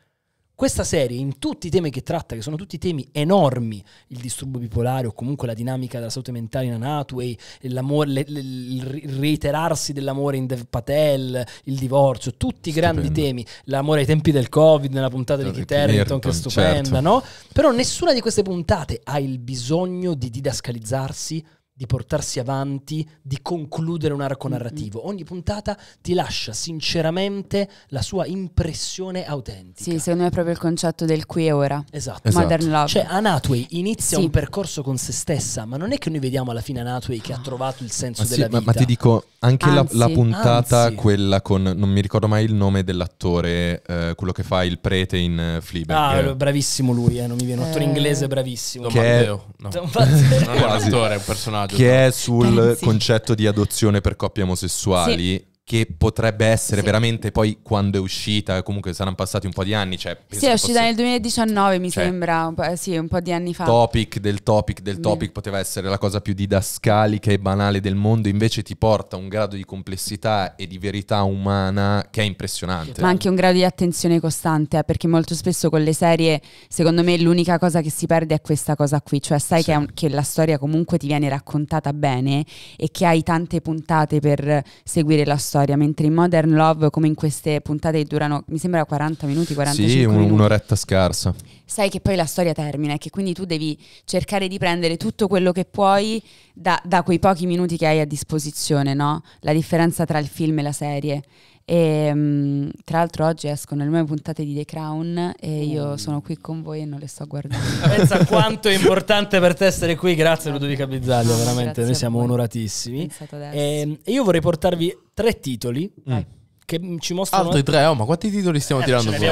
questa serie, in tutti i temi che tratta, che sono tutti temi enormi, il disturbo bipolare o comunque la dinamica della salute mentale in Anatway, il reiterarsi dell'amore in Dev Patel, il divorzio, tutti stupendo. grandi temi, l'amore ai tempi del Covid nella puntata di Kit Harington che è stupenda, certo. no? Però nessuna di queste puntate ha il bisogno di didascalizzarsi di portarsi avanti, di concludere un arco narrativo. Mm-hmm. Ogni puntata ti lascia sinceramente la sua impressione autentica. Sì, secondo me è proprio il concetto del qui e ora. Esatto. esatto. Modern Love. Cioè, Anatway inizia sì. un percorso con se stessa, ma non è che noi vediamo alla fine Anatway che ha ah. trovato il senso ma della vita. Ma, ma, ti dico, anche la, la, puntata, Anzi. quella con, non mi ricordo mai il nome dell'attore, eh, quello che fa il prete in uh, Fleabag. Ah, bravissimo lui, eh, non mi viene. Un eh. attore inglese bravissimo. Che... Matteo. No. Matteo. non è un attore, è un personaggio che è sul Pensi. concetto di adozione per coppie omosessuali. Sì che potrebbe essere sì. veramente poi quando è uscita, comunque saranno passati un po' di anni. Cioè, sì, è uscita fosse... nel 2019, mi cioè, sembra, un po', eh, sì, un po' di anni fa. Topic del topic del topic Beh. poteva essere la cosa più didascalica e banale del mondo, invece ti porta un grado di complessità e di verità umana che è impressionante. Ma anche un grado di attenzione costante, eh, perché molto spesso con le serie, secondo me, l'unica cosa che si perde è questa cosa qui, cioè sai sì. che, un, che la storia comunque ti viene raccontata bene e che hai tante puntate per seguire la storia storia, mentre in Modern Love, come in queste puntate che durano, mi sembra 40 minuti, 45 sì, minuti. Sì, un'oretta scarsa. Sai che poi la storia termina e che quindi tu devi cercare di prendere tutto quello che puoi da, da quei pochi minuti che hai a disposizione, no? La differenza tra il film e la serie. E, um, tra l'altro oggi escono le nuove puntate di The Crown e io oh. sono qui con voi e non le sto guardando. [LAUGHS] Pensa quanto è importante per te essere qui, grazie Ludovica Bizzaglio, ah, veramente noi siamo onoratissimi. E, ehm, e io vorrei portarvi tre titoli. Mm che ci mostrano altri tre, oh, ma quanti titoli stiamo eh, tirando fuori?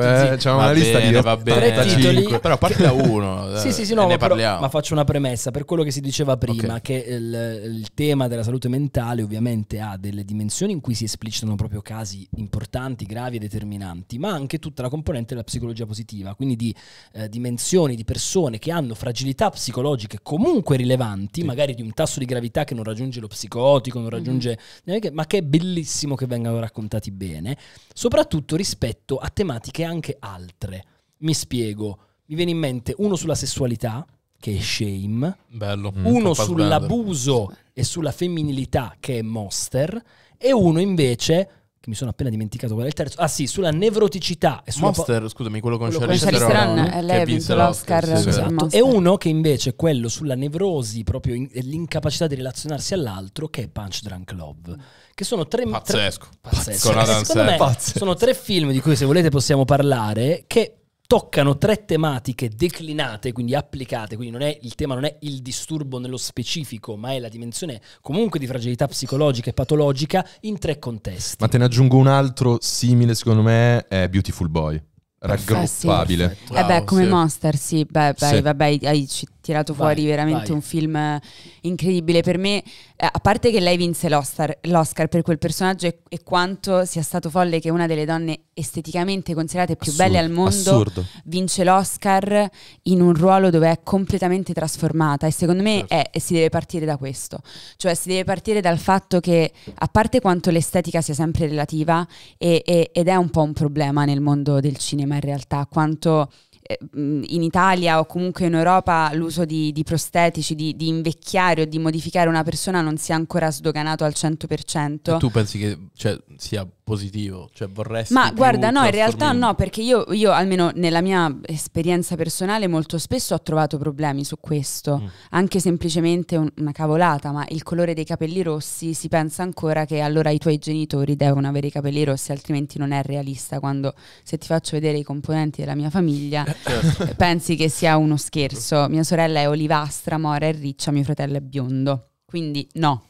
Eh, cioè, eh, c'è, una lista di tre titoli, però parte da uno. [LAUGHS] Eh, sì, sì, sì, no, ma, però, ma, faccio una premessa per quello che si diceva prima okay. che il, il, tema della salute mentale ovviamente ha delle dimensioni in cui si esplicitano proprio casi importanti, gravi e determinanti, ma anche tutta la componente della psicologia positiva, quindi di eh, dimensioni di persone che hanno fragilità psicologiche comunque rilevanti, sì. magari di un tasso di gravità che non raggiunge lo psicotico, non mm-hmm. raggiunge mm-hmm. ma che è bellissimo che vengano raccontate raccontati bene, soprattutto rispetto a tematiche anche altre. Mi spiego, mi viene in mente uno sulla sessualità, che è Shame, Bello. Mm, uno mm, sull'abuso e sulla femminilità, che è Monster, e uno invece mi sono appena dimenticato qual è il terzo. Ah sì, sulla nevroticità. E sulla Monster, po- scusami, quello con Charlize Theron. Eh, che lei vinse l'Oscar. l'Oscar. Sì, eh, esatto. E uno che invece è quello sulla nevrosi, proprio in, l'incapacità di relazionarsi all'altro, che è Punch Drunk Love. Che sono tre... Pazzesco. Tre, pazzesco. pazzesco. Secondo me pazzesco. sono tre film di cui se volete possiamo parlare, che toccano tre tematiche declinate, quindi applicate, quindi è, il tema non è il disturbo nello specifico, ma è la dimensione comunque di fragilità psicologica e patologica in tre contesti. Ma te ne aggiungo un altro simile, secondo me, è Beautiful Boy raggruppabile. Perfetto, sì. wow, eh beh, come sì. Monster, sì, beh, beh, sì. vabbè, hai, citato tirato vai, fuori veramente vai. un film eh, incredibile. Per me, eh, a parte che lei vinse l'Oscar, l'Oscar per quel personaggio e, e, quanto sia stato folle che una delle donne esteticamente considerate più assurdo, belle al mondo assurdo. vince l'Oscar in un ruolo dove è completamente trasformata. E secondo me certo. è, si deve partire da questo. Cioè si deve partire dal fatto che, a parte quanto l'estetica sia sempre relativa, e, e, ed è un po' un problema nel mondo del cinema in realtà, quanto eh, in Italia o comunque in Europa l'uso di, di prostetici, di, di, invecchiare o di modificare una persona non sia ancora sdoganato al 100%. E tu pensi che cioè, sia positivo, cioè vorresti... Ma guarda, no, in realtà no, perché io, io, almeno nella mia esperienza personale molto spesso ho trovato problemi su questo, mm. anche semplicemente un, una cavolata, ma il colore dei capelli rossi si pensa ancora che allora i tuoi genitori devono avere i capelli rossi, altrimenti non è realista quando se ti faccio vedere i componenti della mia famiglia eh, certo. [LAUGHS] pensi che sia uno scherzo. Mia sorella è olivastra, mora è riccia, mio fratello è biondo, quindi no.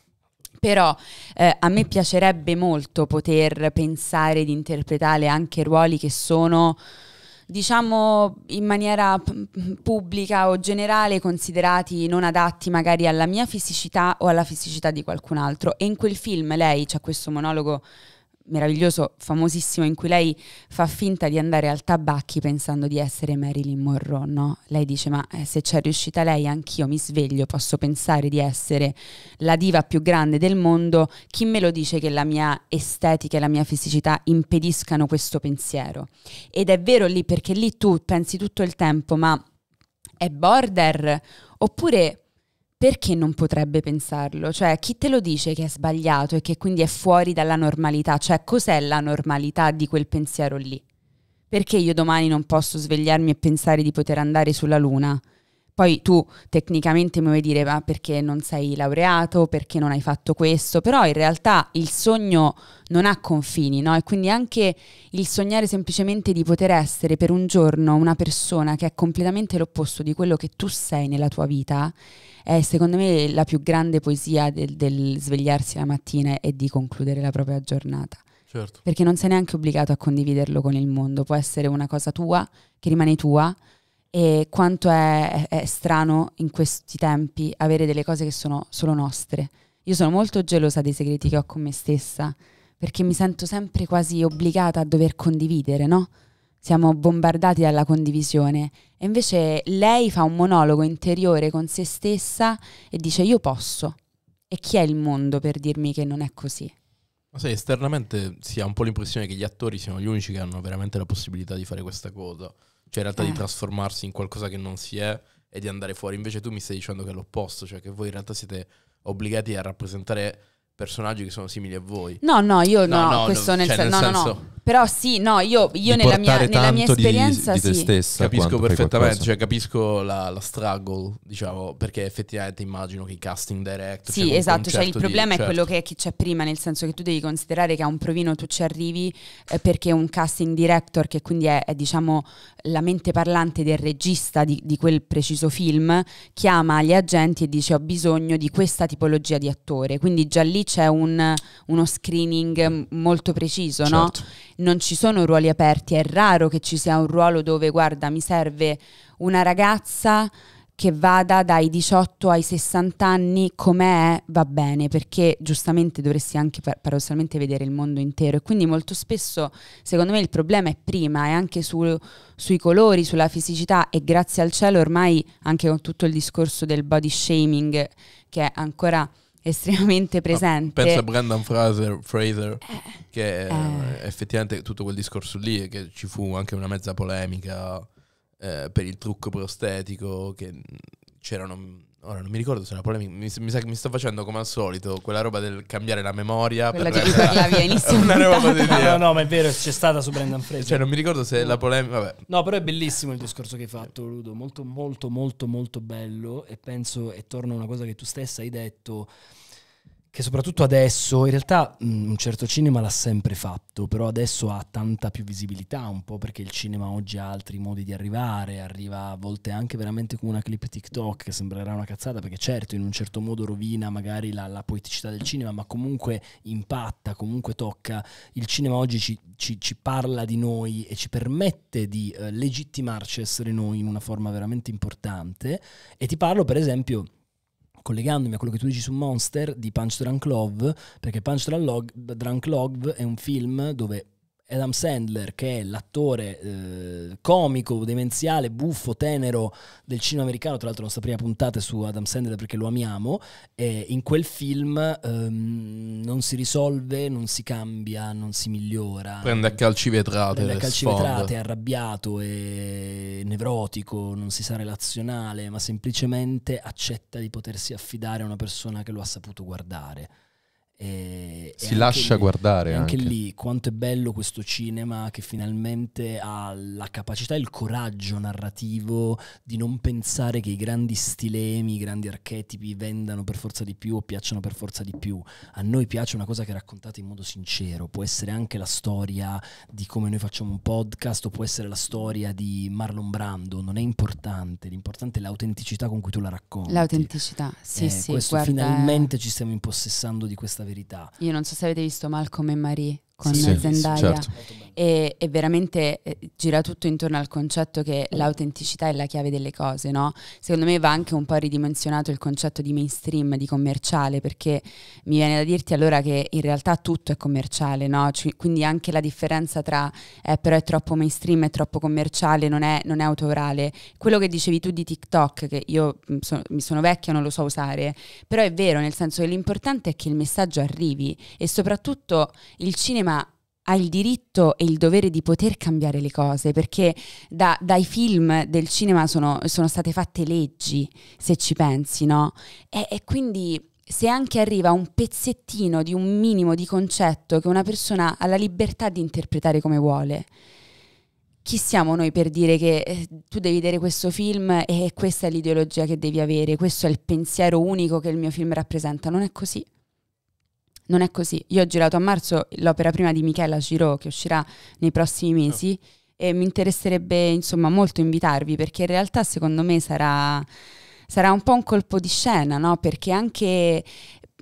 Però eh, a me piacerebbe molto poter pensare di interpretare anche ruoli che sono diciamo in maniera pubblica o generale considerati non adatti magari alla mia fisicità o alla fisicità di qualcun altro. E in quel film lei c'è questo monologo meraviglioso, famosissimo, in cui lei fa finta di andare al tabacchi pensando di essere Marilyn Monroe, no? Lei dice, ma eh, se c'è riuscita lei, anch'io mi sveglio, posso pensare di essere la diva più grande del mondo, chi me lo dice che la mia estetica e la mia fisicità impediscano questo pensiero? Ed è vero lì, perché lì tu pensi tutto il tempo, ma è border oppure perché non potrebbe pensarlo? Cioè, chi te lo dice che è sbagliato e che quindi è fuori dalla normalità? Cioè, cos'è la normalità di quel pensiero lì? Perché io domani non posso svegliarmi e pensare di poter andare sulla Luna? Poi tu tecnicamente mi vuoi dire, ma perché non sei laureato, perché non hai fatto questo, però in realtà il sogno non ha confini, no? E quindi anche il sognare semplicemente di poter essere per un giorno una persona che è completamente l'opposto di quello che tu sei nella tua vita, è secondo me la più grande poesia del, del svegliarsi la mattina e di concludere la propria giornata. Certo. Perché non sei neanche obbligato a condividerlo con il mondo, può essere una cosa tua, che rimane tua, e quanto è, è, strano in questi tempi avere delle cose che sono solo nostre. Io sono molto gelosa dei segreti che ho con me stessa, perché mi sento sempre quasi obbligata a dover condividere, no? Siamo bombardati dalla condivisione e invece lei fa un monologo interiore con se stessa e dice io posso. E chi è il mondo per dirmi che non è così? Ma sai, esternamente si ha un po' l'impressione che gli attori siano gli unici che hanno veramente la possibilità di fare questa cosa. Cioè in realtà eh. di trasformarsi in qualcosa che non si è e di andare fuori. Invece tu mi stai dicendo che è l'opposto, cioè che voi in realtà siete obbligati a rappresentare personaggi che sono simili a voi. No, no, io no, no, no questo nel, cioè, sen- nel no, senso... No, Però sì, no, io, io nella, mia, nella mia esperienza di, di te sì. capisco perfettamente, cioè capisco la, la, struggle, diciamo, perché effettivamente immagino che i casting direct... Sì, cioè, esatto, cioè il certo problema di, è quello certo. che, che c'è prima, nel senso che tu devi considerare che a un provino tu ci arrivi eh, perché un casting director, che quindi è, è, diciamo la mente parlante del regista di, di quel preciso film, chiama gli agenti e dice ho bisogno di questa tipologia di attore, quindi già lì c'è un, uno screening molto preciso, certo. no? Non ci sono ruoli aperti, è raro che ci sia un ruolo dove, guarda, mi serve una ragazza che vada dai 18 ai 60 anni, com'è va bene, perché giustamente dovresti anche par- paradossalmente vedere il mondo intero e quindi molto spesso secondo me il problema è prima, è anche su- sui colori, sulla fisicità e grazie al cielo ormai anche con tutto il discorso del body shaming che è ancora estremamente presente. Ah, penso a Brandon Fraser, Fraser eh, che eh. eh effettivamente tutto quel discorso lì, che ci fu anche una mezza polemica eh, per il trucco prostetico, che c'erano... Ora non mi ricordo se era polemica, mi, mi, sa che mi sto facendo come al solito quella roba del cambiare la memoria. Quella per che resta... parlavi all'inizio. una roba così no, no, no, ma è vero, c'è stata su Brandon Fraser. Cioè, non mi ricordo se la polemica. Vabbè. No, però è bellissimo il discorso che hai fatto, Ludo. Molto, molto, molto, molto bello. E penso, e torno a una cosa che tu stessa hai detto che soprattutto adesso, in realtà mm, un certo cinema l'ha sempre fatto, però adesso ha tanta più visibilità, un po' perché il cinema oggi ha altri modi di arrivare, arriva a volte anche veramente con una clip TikTok, che sembrerà una cazzata, perché certo in un certo modo rovina magari la, la poeticità del cinema, ma comunque impatta, comunque tocca. Il cinema oggi ci, ci, ci parla di noi e ci permette di eh, legittimarci essere noi in una forma veramente importante. E ti parlo per esempio collegandomi a quello che tu dici su Monster di Punch Drunk Love, perché Punch Drunk Love, è un film dove Adam Sandler, che è l'attore eh, comico, demenziale, buffo, tenero del cinema americano, tra l'altro la nostra prima puntata è su Adam Sandler perché lo amiamo, e in quel film ehm, non si risolve, non si cambia, non si migliora. Prende a calci vetrate. Prende a calci sfonda. vetrate, è arrabbiato, è nevrotico, non si sa relazionale, ma semplicemente accetta di potersi affidare a una persona che lo ha saputo guardare. Eh, e, si e lascia lì, guardare. Anche, anche, lì quanto è bello questo cinema che finalmente ha la capacità e il coraggio narrativo di non pensare che i grandi stilemi, i grandi archetipi vendano per forza di più o piacciono per forza di più. A noi piace una cosa che è raccontata in modo sincero, può essere anche la storia di come noi facciamo un podcast o può essere la storia di Marlon Brando, non è importante, l'importante è l'autenticità con cui tu la racconti. L'autenticità, sì, eh, sì. Questo guarda... finalmente ci stiamo impossessando di questa verità. Io non so se avete visto Malcolm e Marie con sì, Zendaya. Certo. E, e, veramente eh, gira tutto intorno al concetto che mm. l'autenticità è la chiave delle cose, no? Secondo me va anche un po' ridimensionato il concetto di mainstream, di commerciale, perché mi viene da dirti allora che in realtà tutto è commerciale, no? C- quindi anche la differenza tra eh, però è troppo mainstream, è troppo commerciale, non è, non è autorale. Quello che dicevi tu di TikTok, che io mm, so, mi sono vecchia, non lo so usare, però è vero, nel senso che l'importante è che il messaggio arrivi e soprattutto il cinema cinema ha il diritto e il dovere di poter cambiare le cose, perché da, dai film del cinema sono, sono, state fatte leggi, se ci pensi, no? E, e quindi se anche arriva un pezzettino di un minimo di concetto che una persona ha la libertà di interpretare come vuole, chi siamo noi per dire che eh, tu devi vedere questo film e questa è l'ideologia che devi avere, questo è il pensiero unico che il mio film rappresenta? Non è così. Non è così. Io ho girato a marzo l'opera prima di Michela Giro che uscirà nei prossimi mesi oh. e mi interesserebbe insomma molto invitarvi perché in realtà secondo me sarà, sarà un po' un colpo di scena, no? Perché anche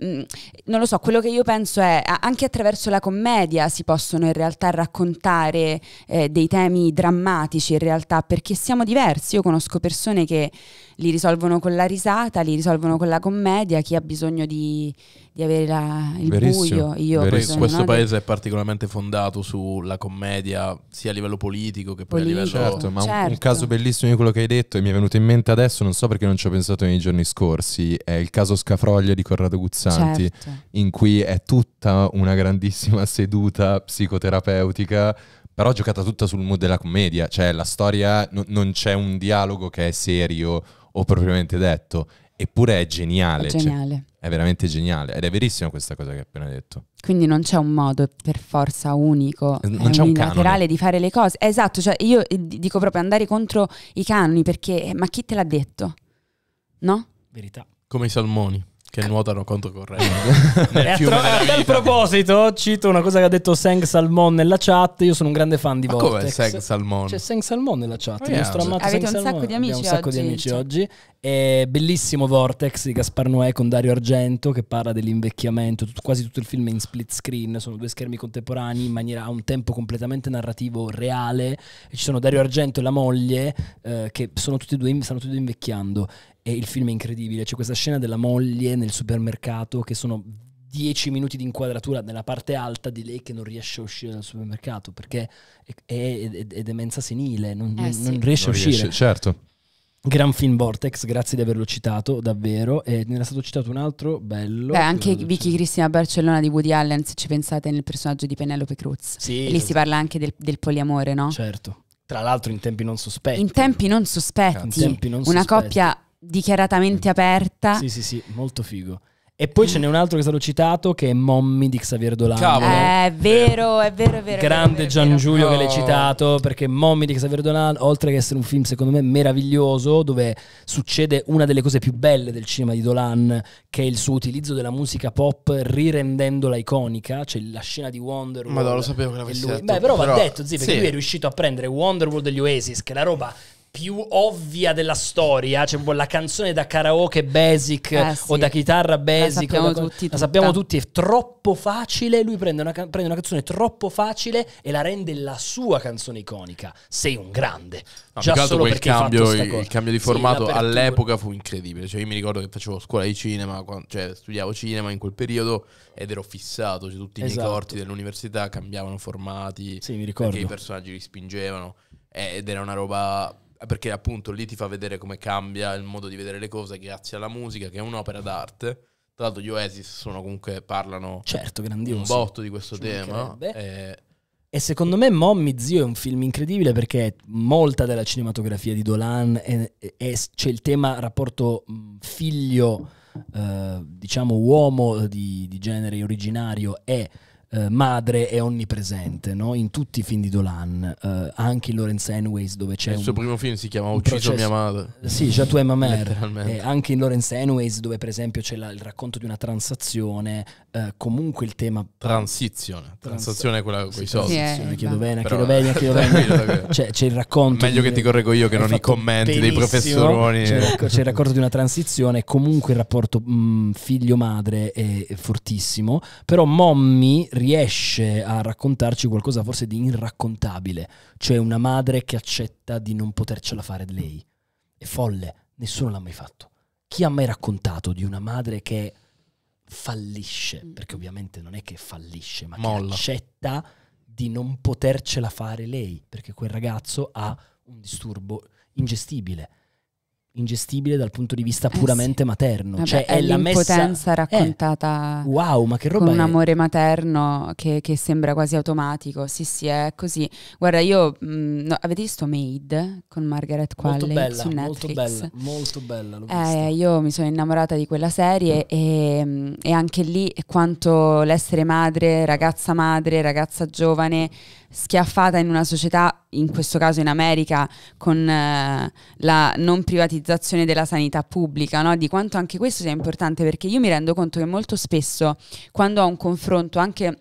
mm, non lo so, quello che io penso è anche attraverso la commedia si possono in realtà raccontare eh, dei temi drammatici in realtà perché siamo diversi. Io conosco persone che li risolvono con la risata, li risolvono con la commedia, chi ha bisogno di, di avere la, il Verissimo. buio. Io Verissimo. Questo paese è particolarmente fondato sulla commedia, sia a livello politico che poi politico, a livello... Certo, ma certo. Un, un, certo. caso bellissimo di quello che hai detto e mi è venuto in mente adesso, non so perché non ci ho pensato nei giorni scorsi, è il caso Scafroglia di Corrado Guzzanti, certo. in cui è tutta una grandissima seduta psicoterapeutica però giocata tutta sul mood della commedia, cioè la storia n- non c'è un dialogo che è serio o propriamente detto, eppure è geniale. È cioè geniale. Cioè, è veramente geniale ed è verissima questa cosa che hai appena detto. Quindi non c'è un modo per forza unico, non c'è un di fare le cose. Esatto, cioè io eh, dico proprio andare contro i canoni perché ma chi te l'ha detto? No? Verità. Come i salmoni che nuotano contro corrente. [LAUGHS] a, a tal proposito, cito una cosa che ha detto Seng Salmon nella chat. Io sono un grande fan di Ma Vortex. Come Seng Salmon? C'è Seng Salmon nella chat. Oh, yeah. amato Avete Seng un sacco di amici Abbiamo un sacco oggi. di amici cioè. oggi. È bellissimo Vortex di Gaspar Noè con Dario Argento che parla dell'invecchiamento. Tutto, quasi tutto il film è in split screen. Sono due schermi contemporanei in maniera a un tempo completamente narrativo reale. E ci sono Dario Argento e la moglie eh, che sono tutti e due, stanno tutti e due invecchiando e il film è incredibile. C'è questa scena della moglie nel supermercato che sono 10 minuti di inquadratura nella parte alta di lei che non riesce a uscire dal supermercato perché è, è, è, è demenza senile, non, eh sì. non riesce non a uscire. Riesce, certo. Gran film Vortex, grazie di averlo citato, davvero. E ne era stato citato un altro bello. Beh, anche Vicky Cristina Barcellona di Woody Allen, se ci pensate, nel personaggio di Penelope Cruz. Sì, e lì si esatto. parla anche del, del poliamore, no? Certo. Tra l'altro in tempi non sospetti. In tempi non sospetti. In tempi non una coppia dichiaratamente aperta. Sì, sì, sì, molto figo. E poi ce n'è un altro che è stato citato che è Mommy di Xavier Dolan. Cavolo. È vero, è vero, è vero. Grande Gian Giulio che l'hai citato perché Mommy di Xavier Dolan, oltre che essere un film secondo me meraviglioso dove succede una delle cose più belle del cinema di Dolan, che è il suo utilizzo della musica pop rirendendola iconica, cioè la scena di Wonderworld. Ma lo sapevo che l'avessi detto. Beh, però, va detto, zii, perché lui è riuscito a prendere Wonderworld degli Oasis, che è la roba più ovvia della storia, cioè la canzone da karaoke basic eh, sì. o da chitarra basic, la sappiamo, da, tutti, la sappiamo tutti, è troppo facile, lui prende una, prende una, canzone troppo facile e la rende la sua canzone iconica. Sei un grande. No, Già solo perché cambio, il, il, cambio di formato sì, all'epoca fu incredibile, cioè io mi ricordo che facevo scuola di cinema, cioè studiavo cinema in quel periodo ed ero fissato, cioè tutti esatto. i miei esatto. corti dell'università cambiavano formati, sì, perché i personaggi li spingevano eh, ed era una roba perché appunto lì ti fa vedere come cambia il modo di vedere le cose grazie alla musica, che è un'opera d'arte. Tra l'altro gli Oasis sono comunque, parlano certo, un botto di questo Ci tema. Eh. E... secondo me Mommy Zio è un film incredibile perché molta della cinematografia di Dolan è, è, c'è il tema rapporto figlio, eh, diciamo uomo di, di genere originario e eh, madre è onnipresente no? in tutti i film di Dolan, eh, anche in Lawrence Anyways dove c'è... Il un, suo primo film si chiama Ucciso processo, mia madre. Sì, già tu è e eh, anche in Lawrence Anyways dove per esempio c'è la, il racconto di una transazione, eh, comunque il tema... Transizione, transazione è quella con i soldi. Transizione, eh, chiedo bene, chiedo bene, chiedo bene. [LAUGHS] c'è, c'è il racconto... Meglio di, che ti correggo io che non i commenti benissimo. dei professoroni. C'è, c'è, il racconto di una transizione, comunque il rapporto mh, mm, figlio-madre è fortissimo, però Mommy riesce a raccontarci qualcosa forse di irraccontabile, cioè una madre che accetta di non potercela fare lei. È folle, nessuno l'ha mai fatto. Chi ha mai raccontato di una madre che fallisce, mm. perché ovviamente non è che fallisce, ma Molla. che accetta di non potercela fare lei, perché quel ragazzo ha un disturbo ingestibile ingestibile dal punto di vista puramente eh sì. materno. Vabbè, cioè è, è la messa... Eh. raccontata eh. wow, ma che roba con è? un amore materno che, che, sembra quasi automatico. Sì, sì, è così. Guarda, io mh, mm, no, avete visto Made con Margaret Qualley molto bella, su Netflix? Molto bella, molto bella. Eh, io mi sono innamorata di quella serie mm. e, mm, e anche lì quanto l'essere madre, ragazza madre, ragazza giovane schiaffata in una società, in questo caso in America, con eh, la non privatizzazione della sanità pubblica, no? di quanto anche questo sia importante, perché io mi rendo conto che molto spesso quando ho un confronto anche...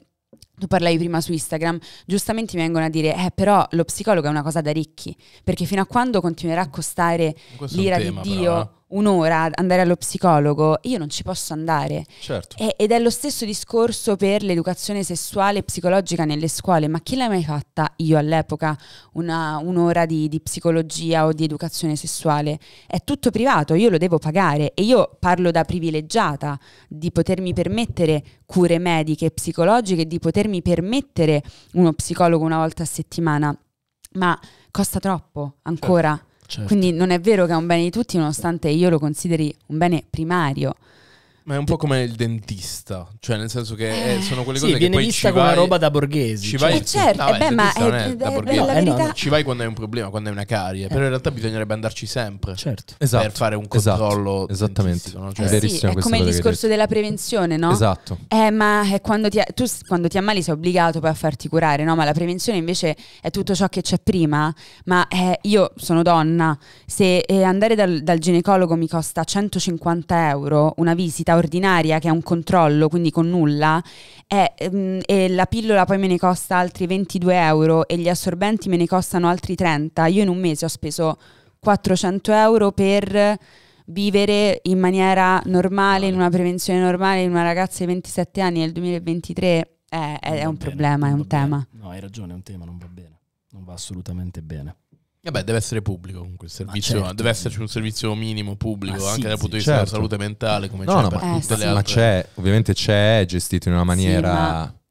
Tu parlavi prima su Instagram, giustamente mi vengono a dire, eh però lo psicologo è una cosa da ricchi, perché fino a quando continuerà a costare l'ira tema, di Dio? Però, eh? un'ora andare allo psicologo, io non ci posso andare. Certo. E, ed è lo stesso discorso per l'educazione sessuale e psicologica nelle scuole, ma chi l'ha mai fatta io all'epoca una, un'ora di, di psicologia o di educazione sessuale? È tutto privato, io lo devo pagare e io parlo da privilegiata di potermi permettere cure mediche e psicologiche, di potermi permettere uno psicologo una volta a settimana ma costa troppo ancora. Certo. Quindi non è vero che è un bene di tutti, nonostante io lo consideri un bene primario. Ma è un po' come il dentista, cioè nel senso che eh. sono quelle cose sì, che viene poi vista come vai, roba da borghesi. Ci vai, cioè. eh certo, no, eh, beh, ma è, è, da borghesi. Eh, no, no, no, Ci vai quando hai un problema, quando hai una carie, eh. però in eh. realtà bisognerebbe andarci sempre certo. esatto. per fare un esatto. controllo. Esatto. Esattamente. No? Cioè, eh sì, è come il discorso della prevenzione, no? Esatto. Eh, ma quando ti, tu quando ti ammali sei obbligato poi a farti curare, no? Ma la prevenzione invece è tutto ciò che c'è prima. Ma io sono donna, se andare dal, dal ginecologo mi costa 150 euro una visita, straordinaria che è un controllo, quindi con nulla, è, um, e la pillola poi me ne costa altri 22 euro e gli assorbenti me ne costano altri 30, io in un mese ho speso 400 euro per vivere in maniera normale, in una prevenzione normale, in una ragazza di 27 anni nel 2023 eh, è, è, è un bene, problema, è un tema. Bene. No, hai ragione, è un tema, non va bene, non va assolutamente bene. Vabbè, eh deve essere pubblico comunque il servizio, certo. deve esserci un servizio minimo pubblico ma anche dal punto di vista della certo. salute mentale, come no, c'è no, per ma, tutte eh, le sì. altre. Ma c'è, ovviamente c'è, è gestito in una maniera... Sì,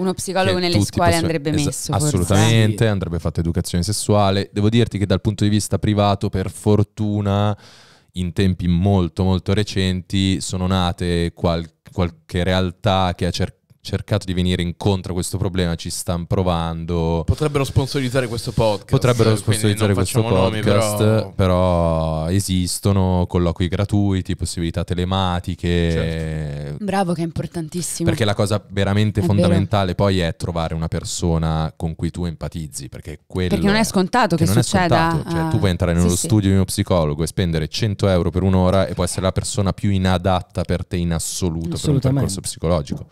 uno psicologo nelle scuole andrebbe messo. Es- assolutamente, forse. andrebbe fatta educazione sessuale. Devo dirti che dal punto di vista privato, per fortuna, in tempi molto molto recenti, sono nate qual- qualche realtà che ha cercato cercato di venire incontro a questo problema, ci stanno provando. Potrebbero sponsorizzare questo podcast. Potrebbero sponsorizzare questo podcast, nomi, però... però... esistono colloqui gratuiti, possibilità telematiche. Certo. Bravo che è importantissimo. Perché la cosa veramente è fondamentale vero. poi è trovare una persona con cui tu empatizzi, perché quello Perché non è scontato che, che non succeda. È scontato. Cioè, ah, tu puoi entrare ah, nello sì, studio sì. di uno psicologo e spendere 100 euro per un'ora e può essere la persona più inadatta per te in assoluto per un percorso psicologico.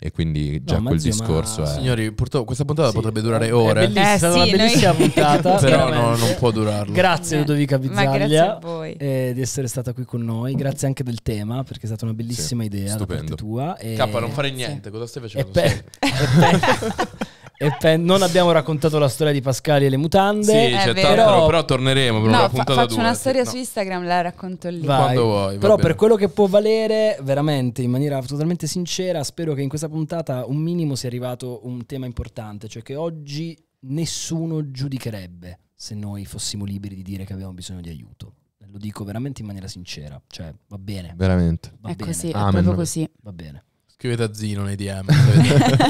E quindi già no, quel zio, discorso ma... è... Signori, purtroppo questa puntata sì, potrebbe durare ore. È bellissima, eh, sì, una bellissima noi... puntata. [LAUGHS] però no, non può durarlo. Grazie eh, Ludovica Bizzaglia eh, di essere stata qui con noi. Grazie anche del tema, perché è stata una bellissima sì, idea stupendo. da parte tua. E... K, non fare niente, cosa stai facendo? [LAUGHS] E pe- [LAUGHS] non abbiamo raccontato la storia di Pascali e le mutande. Sì, c'è però... però torneremo per no, una fa- faccio due, una storia sì, su no. Instagram, la racconto lì. Vai. Quando vuoi. Però per quello che può valere, veramente, in maniera totalmente sincera, spero che in questa puntata un minimo sia arrivato un tema importante, cioè che oggi nessuno giudicherebbe se noi fossimo liberi di dire che abbiamo bisogno di aiuto lo dico veramente in maniera sincera. Cioè, va bene. Veramente. Va è bene. così, Amen. è proprio così. Va bene. Scrivete a Zino nei DM. [LAUGHS]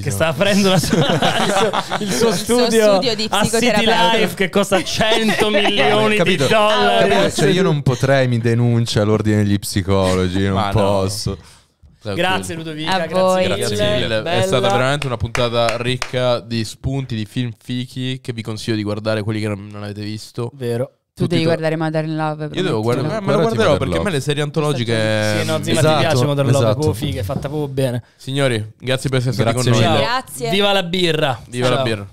che sta aprendo la sua, [LAUGHS] il, suo, il, suo, studio, il suo studio di a City Life che costa 100 [LAUGHS] milioni di dollari. Capito? Cioè io non potrei, mi denuncia l'ordine degli psicologi, non Ma posso. No. Grazie Ludovica, grazie, grazie mille. mille. È stata veramente una puntata ricca di spunti, di film fichi che vi consiglio di guardare quelli che non avete visto. Vero. Tu devi guardare Modern Love. Io devo guardare, ma lo guarderò perché a me le serie antologiche. Sì, no, zima, esatto, ti piace Modern esatto. Love, boh, proprio figa, fatta proprio bene. Signori, grazie per essere stati con noi. Grazie. Viva la birra. Viva la birra.